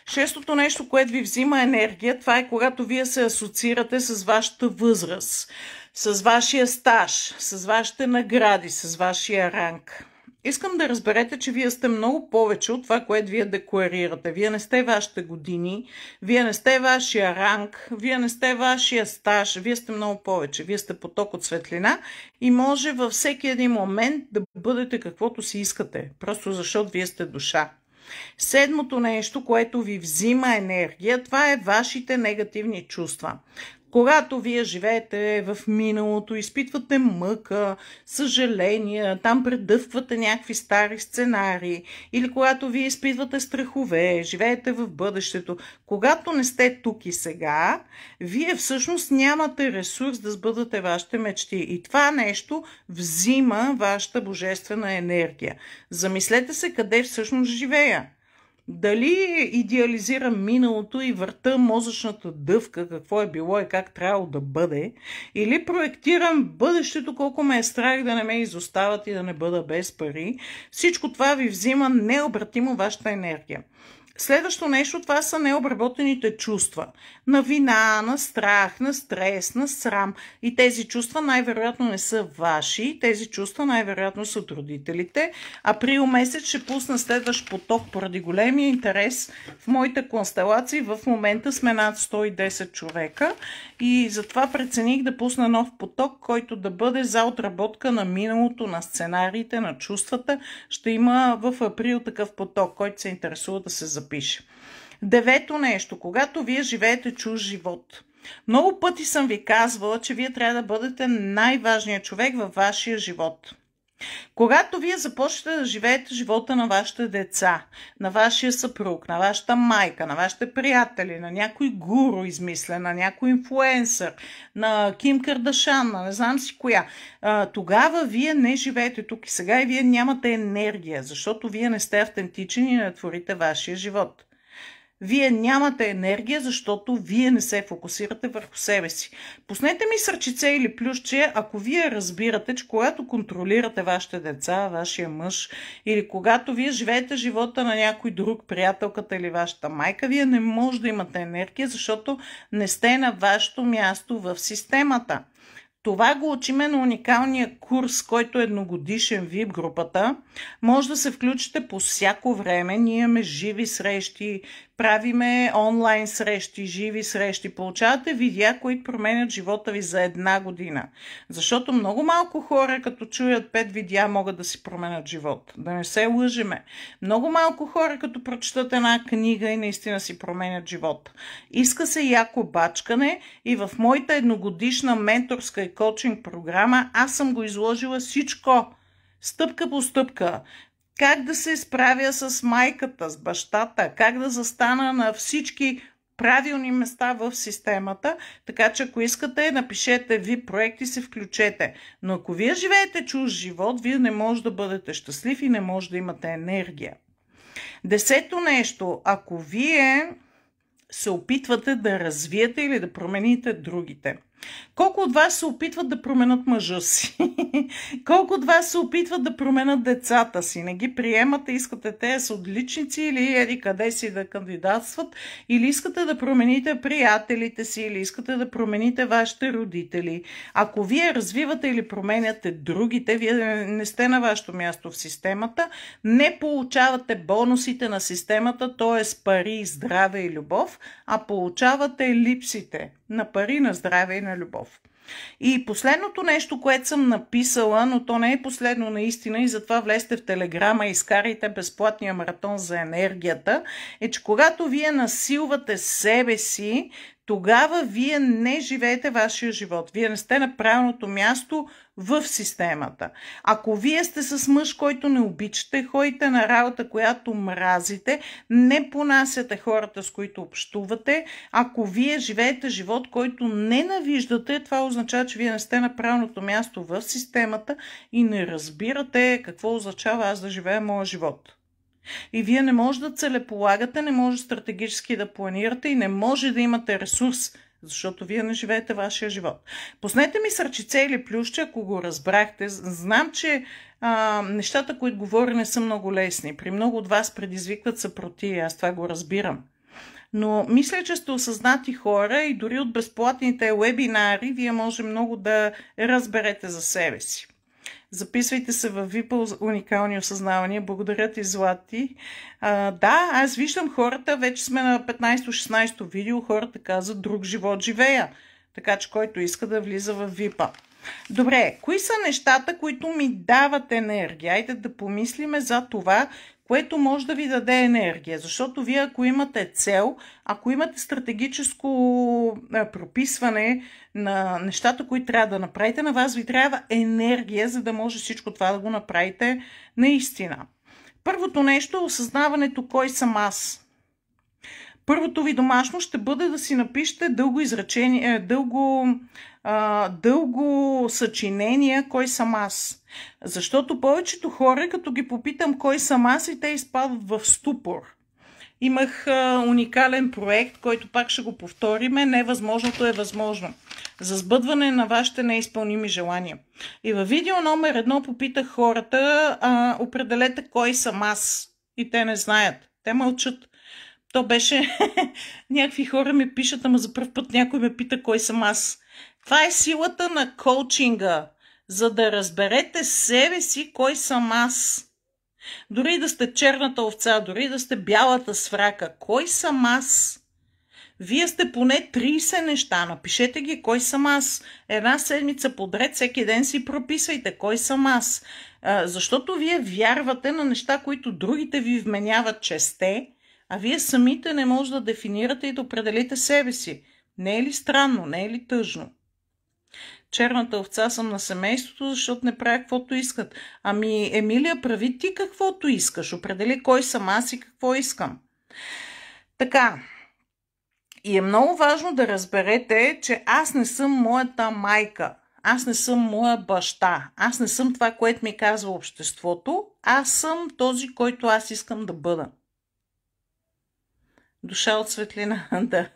Шестото нещо, което ви взима енергия, това е когато вие се асоциирате с вашата възраст, с вашия стаж, с вашите награди, с вашия ранг. Искам да разберете, че вие сте много повече от това, което вие декларирате. Вие не сте вашите години, вие не сте вашия ранг, вие не сте вашия стаж, вие сте много повече. Вие сте поток от светлина и може във всеки един момент да бъдете каквото си искате, просто защото вие сте душа. Седмото нещо, което ви взима енергия, това е вашите негативни чувства. Когато вие живеете в миналото, изпитвате мъка, съжаления, там предъвквате някакви стари сценарии, или когато вие изпитвате страхове, живеете в бъдещето, когато не сте тук и сега, вие всъщност нямате ресурс да сбъдате вашите мечти. И това нещо взима вашата божествена енергия. Замислете се къде всъщност живея. Дали идеализирам миналото и върта мозъчната дъвка, какво е било и как трябвало да бъде, или проектирам бъдещето, колко ме е страх да не ме изостават и да не бъда без пари, всичко това ви взима необратимо вашата енергия. Следващо нещо, това са необработените чувства. На вина, на страх, на стрес, на срам. И тези чувства най-вероятно не са ваши, тези чувства най-вероятно са от родителите. Април месец ще пусна следващ поток поради големия интерес в моите констелации. В момента сме над 110 човека и затова прецених да пусна нов поток, който да бъде за отработка на миналото, на сценариите, на чувствата. Ще има в април такъв поток, който се интересува да се запише разбиш. Девето нещо. Когато вие живеете чуж живот. Много пъти съм ви казвала, че вие трябва да бъдете най-важният човек във вашия живот. Когато вие започнете да живеете живота на вашите деца, на вашия съпруг, на вашата майка, на вашите приятели, на някой гуру измислен, на някой инфуенсър, на Ким Кардашан, на не знам си коя, тогава вие не живеете тук и сега и вие нямате енергия, защото вие не сте автентични и не творите вашия живот. Вие нямате енергия, защото вие не се фокусирате върху себе си. Пуснете ми сърчице или плюсче, ако вие разбирате, че когато контролирате вашите деца, вашия мъж или когато вие живеете живота на някой друг, приятелката или вашата майка, вие не може да имате енергия, защото не сте на вашето място в системата. Това го учиме на уникалния курс, който е едногодишен VIP групата. Може да се включите по всяко време. Ние имаме живи срещи, Правиме онлайн срещи, живи срещи. Получавате видеа, които променят живота ви за една година. Защото много малко хора, като чуят пет видеа, могат да си променят живот. Да не се лъжиме. Много малко хора, като прочитат една книга и наистина си променят живота. Иска се яко бачкане и в моята едногодишна менторска и коучинг програма аз съм го изложила всичко стъпка по стъпка как да се справя с майката, с бащата, как да застана на всички правилни места в системата, така че ако искате, напишете ви проекти и се включете. Но ако вие живеете чуж живот, вие не може да бъдете щастлив и не може да имате енергия. Десето нещо, ако вие се опитвате да развиете или да промените другите – колко от вас се опитват да променят мъжа си? Колко от вас се опитват да променят децата си? Не ги приемате, искате те с отличници или еди къде си да кандидатстват, или искате да промените приятелите си, или искате да промените вашите родители. Ако вие развивате или променяте другите, вие не сте на вашето място в системата, не получавате бонусите на системата, т.е. пари, здраве и любов, а получавате липсите на пари, на здраве и на любов. И последното нещо, което съм написала, но то не е последно наистина и затова влезте в Телеграма и изкарайте безплатния маратон за енергията, е, че когато вие насилвате себе си тогава вие не живеете вашия живот. Вие не сте на правилното място в системата. Ако вие сте с мъж, който не обичате, ходите на работа, която мразите, не понасяте хората, с които общувате, ако вие живеете живот, който ненавиждате, това означава, че вие не сте на правилното място в системата и не разбирате какво означава аз да живея моя живот. И вие не може да целеполагате, не може стратегически да планирате и не може да имате ресурс, защото вие не живеете вашия живот. Поснете ми сърчице или плюшче, ако го разбрахте. Знам, че а, нещата, които говоря, не са много лесни. При много от вас предизвикват съпротиви, аз това го разбирам. Но мисля, че сте осъзнати хора и дори от безплатните вебинари вие може много да разберете за себе си. Записвайте се в VIP уникални осъзнавания. Благодаря ти, Злати. А, да, аз виждам хората, вече сме на 15-16 видео, хората казват друг живот живея. Така че който иска да влиза в Випа. Добре, кои са нещата, които ми дават енергия? Айде да помислиме за това, което може да ви даде енергия. Защото вие ако имате цел, ако имате стратегическо е, прописване на нещата, които трябва да направите, на вас ви трябва енергия, за да може всичко това да го направите наистина. Първото нещо е осъзнаването кой съм аз. Първото ви домашно ще бъде да си напишете дълго изречение, е, дълго дълго съчинение кой съм аз. Защото повечето хора, като ги попитам кой съм аз, и те изпадат в ступор. Имах а, уникален проект, който пак ще го повториме. Невъзможното е възможно. За сбъдване на вашите неизпълними желания. И във видео номер едно попитах хората, а, определете кой съм аз. И те не знаят. Те мълчат. То беше... Някакви хора ми пишат, ама за първ път някой ме пита кой съм аз. Това е силата на коучинга, за да разберете себе си кой съм аз. Дори да сте черната овца, дори да сте бялата сврака, кой съм аз? Вие сте поне 30 неща. Напишете ги кой съм аз. Една седмица подред, всеки ден си прописвайте кой съм аз. защото вие вярвате на неща, които другите ви вменяват, че сте, а вие самите не може да дефинирате и да определите себе си. Не е ли странно, не е ли тъжно? черната овца съм на семейството, защото не правя каквото искат. Ами, Емилия, прави ти каквото искаш. Определи кой съм аз и какво искам. Така, и е много важно да разберете, че аз не съм моята майка. Аз не съм моя баща. Аз не съм това, което ми казва обществото. Аз съм този, който аз искам да бъда. Душа от светлина, да.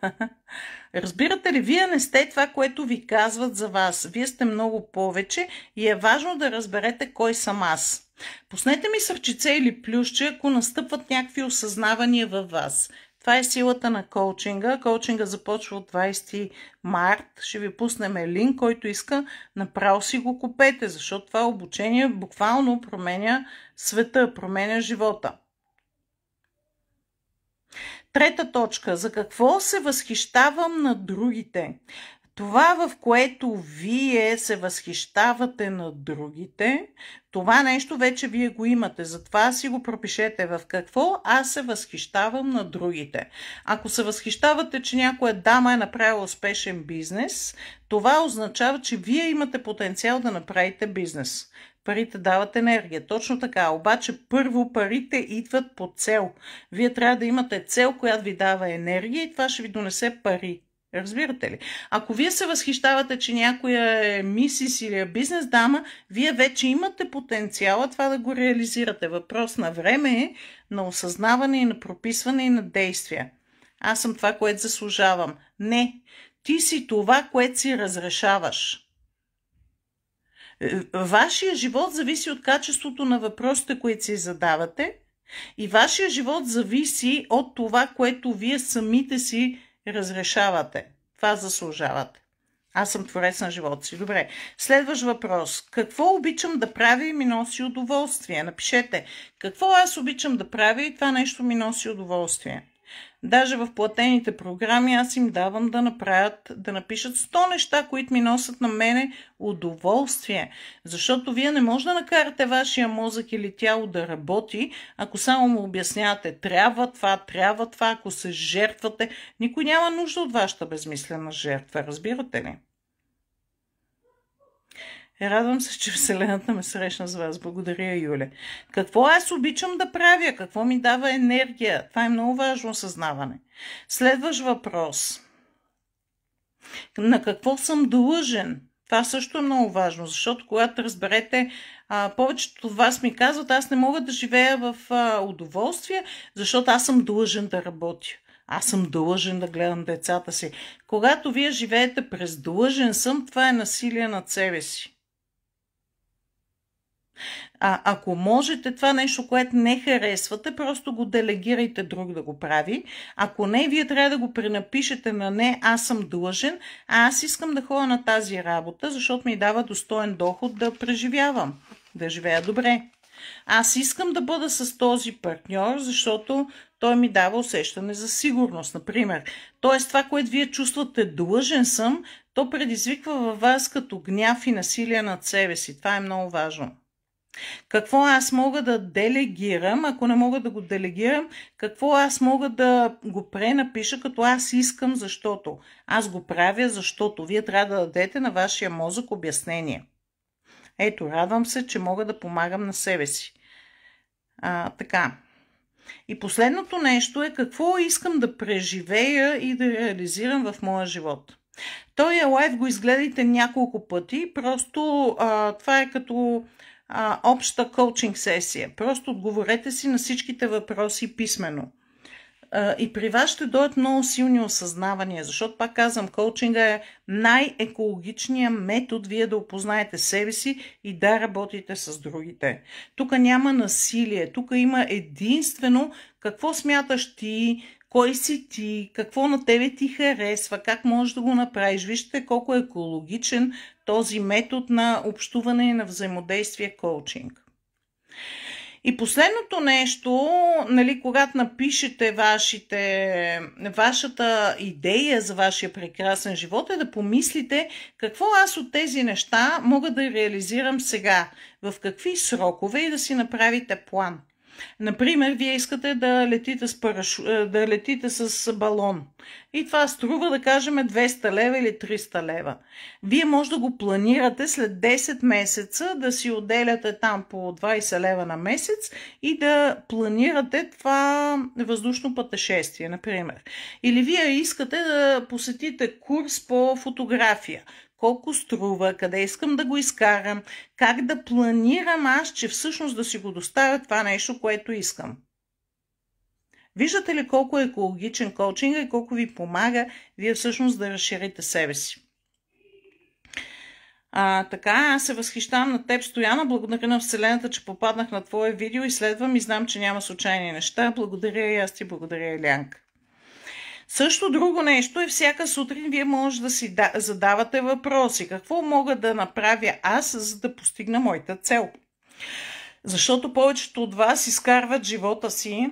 Разбирате ли, вие не сте това, което ви казват за вас. Вие сте много повече и е важно да разберете кой съм аз. Пуснете ми сърчице или плюсче, ако настъпват някакви осъзнавания във вас. Това е силата на коучинга. Коучинга започва от 20 март. Ще ви пуснем линк, който иска. Направо си го купете, защото това обучение буквално променя света, променя живота. Трета точка. За какво се възхищавам на другите? Това, в което вие се възхищавате на другите, това нещо вече вие го имате. Затова си го пропишете в какво аз се възхищавам на другите. Ако се възхищавате, че някоя дама е направила успешен бизнес, това означава, че вие имате потенциал да направите бизнес. Парите дават енергия. Точно така. Обаче първо парите идват по цел. Вие трябва да имате цел, която ви дава енергия и това ще ви донесе пари. Разбирате ли? Ако вие се възхищавате, че някоя е мисис или е бизнес дама, вие вече имате потенциала това да го реализирате. Въпрос на време е на осъзнаване и на прописване и на действия. Аз съм това, което заслужавам. Не, ти си това, което си разрешаваш. Е, вашия живот зависи от качеството на въпросите, които си задавате и вашия живот зависи от това, което вие самите си разрешавате. Това заслужавате. Аз съм творец на живота си. Добре. Следващ въпрос. Какво обичам да правя и ми носи удоволствие? Напишете. Какво аз обичам да правя и това нещо ми носи удоволствие? Даже в платените програми аз им давам да направят, да напишат 100 неща, които ми носят на мене удоволствие. Защото вие не може да накарате вашия мозък или тяло да работи, ако само му обяснявате трябва това, трябва това, ако се жертвате. Никой няма нужда от вашата безмислена жертва, разбирате ли? Е, радвам се, че Вселената ме срещна с вас. Благодаря, Юле. Какво аз обичам да правя? Какво ми дава енергия? Това е много важно осъзнаване. Следващ въпрос. На какво съм дължен? Това също е много важно, защото когато разберете, а, повечето от вас ми казват, аз не мога да живея в а, удоволствие, защото аз съм дължен да работя. Аз съм дължен да гледам децата си. Когато вие живеете през дължен съм, това е насилие над себе си. А, ако можете това нещо, което не харесвате, просто го делегирайте друг да го прави. Ако не, вие трябва да го пренапишете на не, аз съм длъжен, а аз искам да ходя на тази работа, защото ми дава достоен доход да преживявам, да живея добре. Аз искам да бъда с този партньор, защото той ми дава усещане за сигурност, например. Тоест, това, което вие чувствате длъжен съм, то предизвиква във вас като гняв и насилие над себе си. Това е много важно. Какво аз мога да делегирам, ако не мога да го делегирам, какво аз мога да го пренапиша, като аз искам, защото. Аз го правя, защото. Вие трябва да дадете на вашия мозък обяснение. Ето, радвам се, че мога да помагам на себе си. А, така. И последното нещо е какво искам да преживея и да реализирам в моя живот. Той е лайф, го изгледайте няколко пъти. Просто а, това е като а, обща коучинг сесия. Просто отговорете си на всичките въпроси писменно. А, и при вас ще дойдат много силни осъзнавания, защото, пак казвам, коучинга е най-екологичният метод вие да опознаете себе си и да работите с другите. Тук няма насилие, тук има единствено какво смяташ ти, кой си ти, какво на тебе ти харесва, как можеш да го направиш. Вижте колко е екологичен този метод на общуване и на взаимодействие коучинг. И последното нещо, нали, когато напишете вашите, вашата идея за вашия прекрасен живот е да помислите какво аз от тези неща мога да реализирам сега, в какви срокове и да си направите план. Например, вие искате да летите с, парашу... Е, да летите с балон. И това струва, да кажем, 200 лева или 300 лева. Вие може да го планирате след 10 месеца, да си отделяте там по 20 лева на месец и да планирате това въздушно пътешествие, например. Или вие искате да посетите курс по фотография, колко струва, къде искам да го изкарам, как да планирам аз, че всъщност да си го доставя това нещо, което искам. Виждате ли колко е екологичен коучинг и колко ви помага вие всъщност да разширите себе си? А, така, аз се възхищавам на теб, Стояна. Благодаря на Вселената, че попаднах на твое видео, изследвам и знам, че няма случайни неща. Благодаря и аз ти благодаря, Илянка. Също друго нещо е всяка сутрин вие може да си да, задавате въпроси. Какво мога да направя аз, за да постигна моята цел? Защото повечето от вас изкарват живота си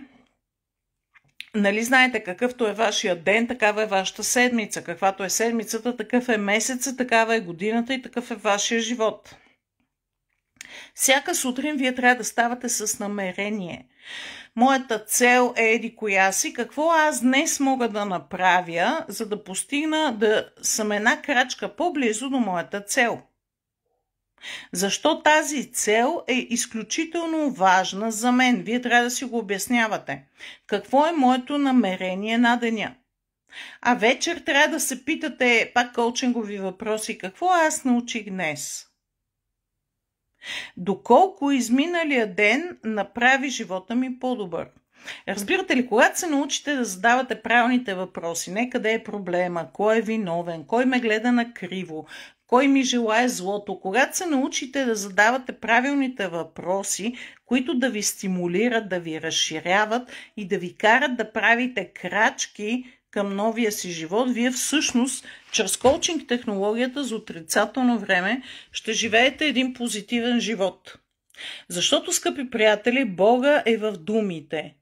Нали знаете какъвто е вашия ден, такава е вашата седмица. Каквато е седмицата, такъв е месеца, такава е годината и такъв е вашия живот. Всяка сутрин вие трябва да ставате с намерение моята цел е еди коя си, какво аз днес мога да направя, за да постигна да съм една крачка по-близо до моята цел. Защо тази цел е изключително важна за мен? Вие трябва да си го обяснявате. Какво е моето намерение на деня? А вечер трябва да се питате пак коучингови въпроси. Какво аз научих днес? Доколко изминалия ден направи живота ми по-добър? Разбирате ли, когато се научите да задавате правилните въпроси, не къде е проблема, кой е виновен, кой ме гледа на криво, кой ми желая злото, когато се научите да задавате правилните въпроси, които да ви стимулират, да ви разширяват и да ви карат да правите крачки към новия си живот, вие всъщност чрез коучинг технологията за отрицателно време ще живеете един позитивен живот. Защото, скъпи приятели, Бога е в думите.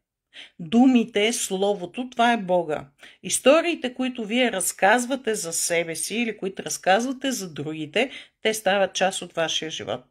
Думите, словото, това е Бога. Историите, които вие разказвате за себе си или които разказвате за другите, те стават част от вашия живот.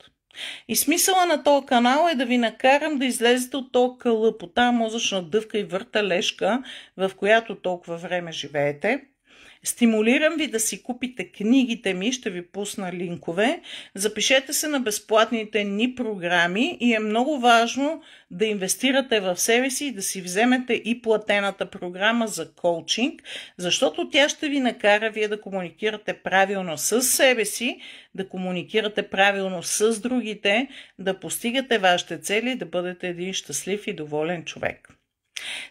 И смисъла на този канал е да ви накарам да излезете от този кълъп, от тази мозъчна дъвка и върталежка, в която толкова време живеете – Стимулирам ви да си купите книгите ми, ще ви пусна линкове. Запишете се на безплатните ни програми и е много важно да инвестирате в себе си и да си вземете и платената програма за коучинг, защото тя ще ви накара вие да комуникирате правилно с себе си, да комуникирате правилно с другите, да постигате вашите цели, да бъдете един щастлив и доволен човек.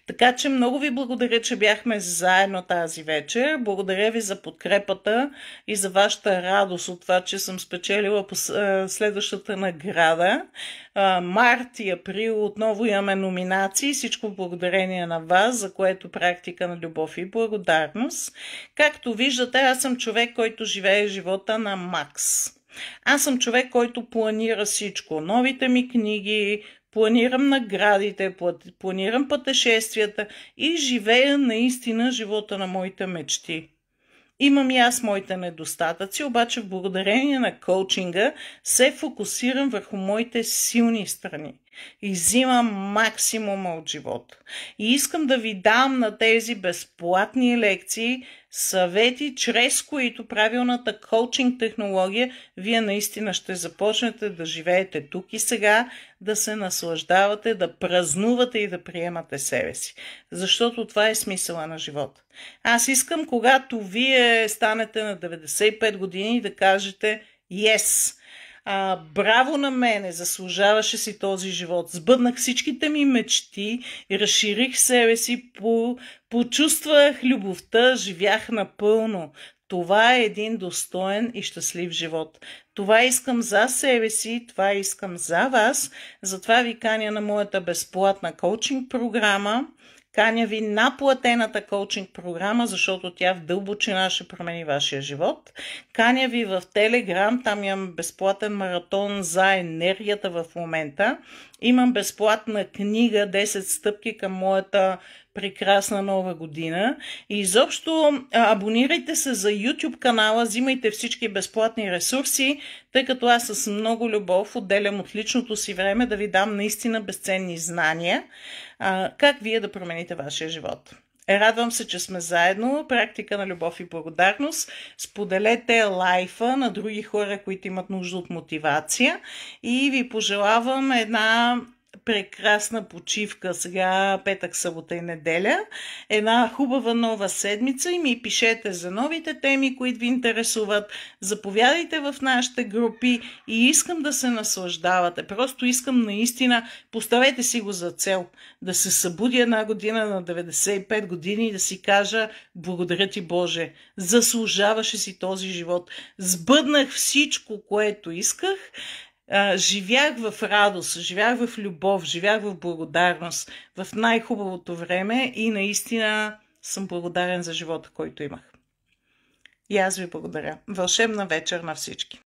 Така че много ви благодаря, че бяхме заедно тази вечер. Благодаря ви за подкрепата и за вашата радост от това, че съм спечелила следващата награда. Март и април отново имаме номинации. Всичко благодарение на вас, за което практика на любов и благодарност. Както виждате, аз съм човек, който живее живота на Макс. Аз съм човек, който планира всичко. Новите ми книги, планирам наградите, планирам пътешествията и живея наистина живота на моите мечти. Имам и аз моите недостатъци, обаче в благодарение на коучинга се фокусирам върху моите силни страни. Изимам максимума от живота. И искам да ви дам на тези безплатни лекции съвети, чрез които правилната коучинг технология, вие наистина ще започнете да живеете тук и сега, да се наслаждавате, да празнувате и да приемате себе си. Защото това е смисъла на живота. Аз искам, когато вие станете на 95 години, да кажете yes, а, браво на мене, заслужаваше си този живот. Сбъднах всичките ми мечти, и разширих себе си, по, почувствах любовта, живях напълно. Това е един достоен и щастлив живот. Това искам за себе си, това искам за вас. Затова ви каня на моята безплатна коучинг програма Каня ви на платената коучинг програма, защото тя в дълбочина ще промени вашия живот. Каня ви в Телеграм, там имам безплатен маратон за енергията в момента. Имам безплатна книга 10 стъпки към моята прекрасна нова година. И изобщо абонирайте се за YouTube канала, взимайте всички безплатни ресурси, тъй като аз с много любов отделям от личното си време да ви дам наистина безценни знания а, как вие да промените вашия живот. Е, радвам се, че сме заедно. Практика на любов и благодарност. Споделете лайфа на други хора, които имат нужда от мотивация. И ви пожелавам една прекрасна почивка сега, петък, събота и неделя. Една хубава нова седмица и ми пишете за новите теми, които ви интересуват. Заповядайте в нашите групи и искам да се наслаждавате. Просто искам наистина, поставете си го за цел, да се събуди една година на 95 години и да си кажа благодаря ти Боже, заслужаваше си този живот. Сбъднах всичко, което исках а, живях в радост, живях в любов, живях в благодарност в най-хубавото време и наистина съм благодарен за живота, който имах. И аз ви благодаря. Вълшебна вечер на всички!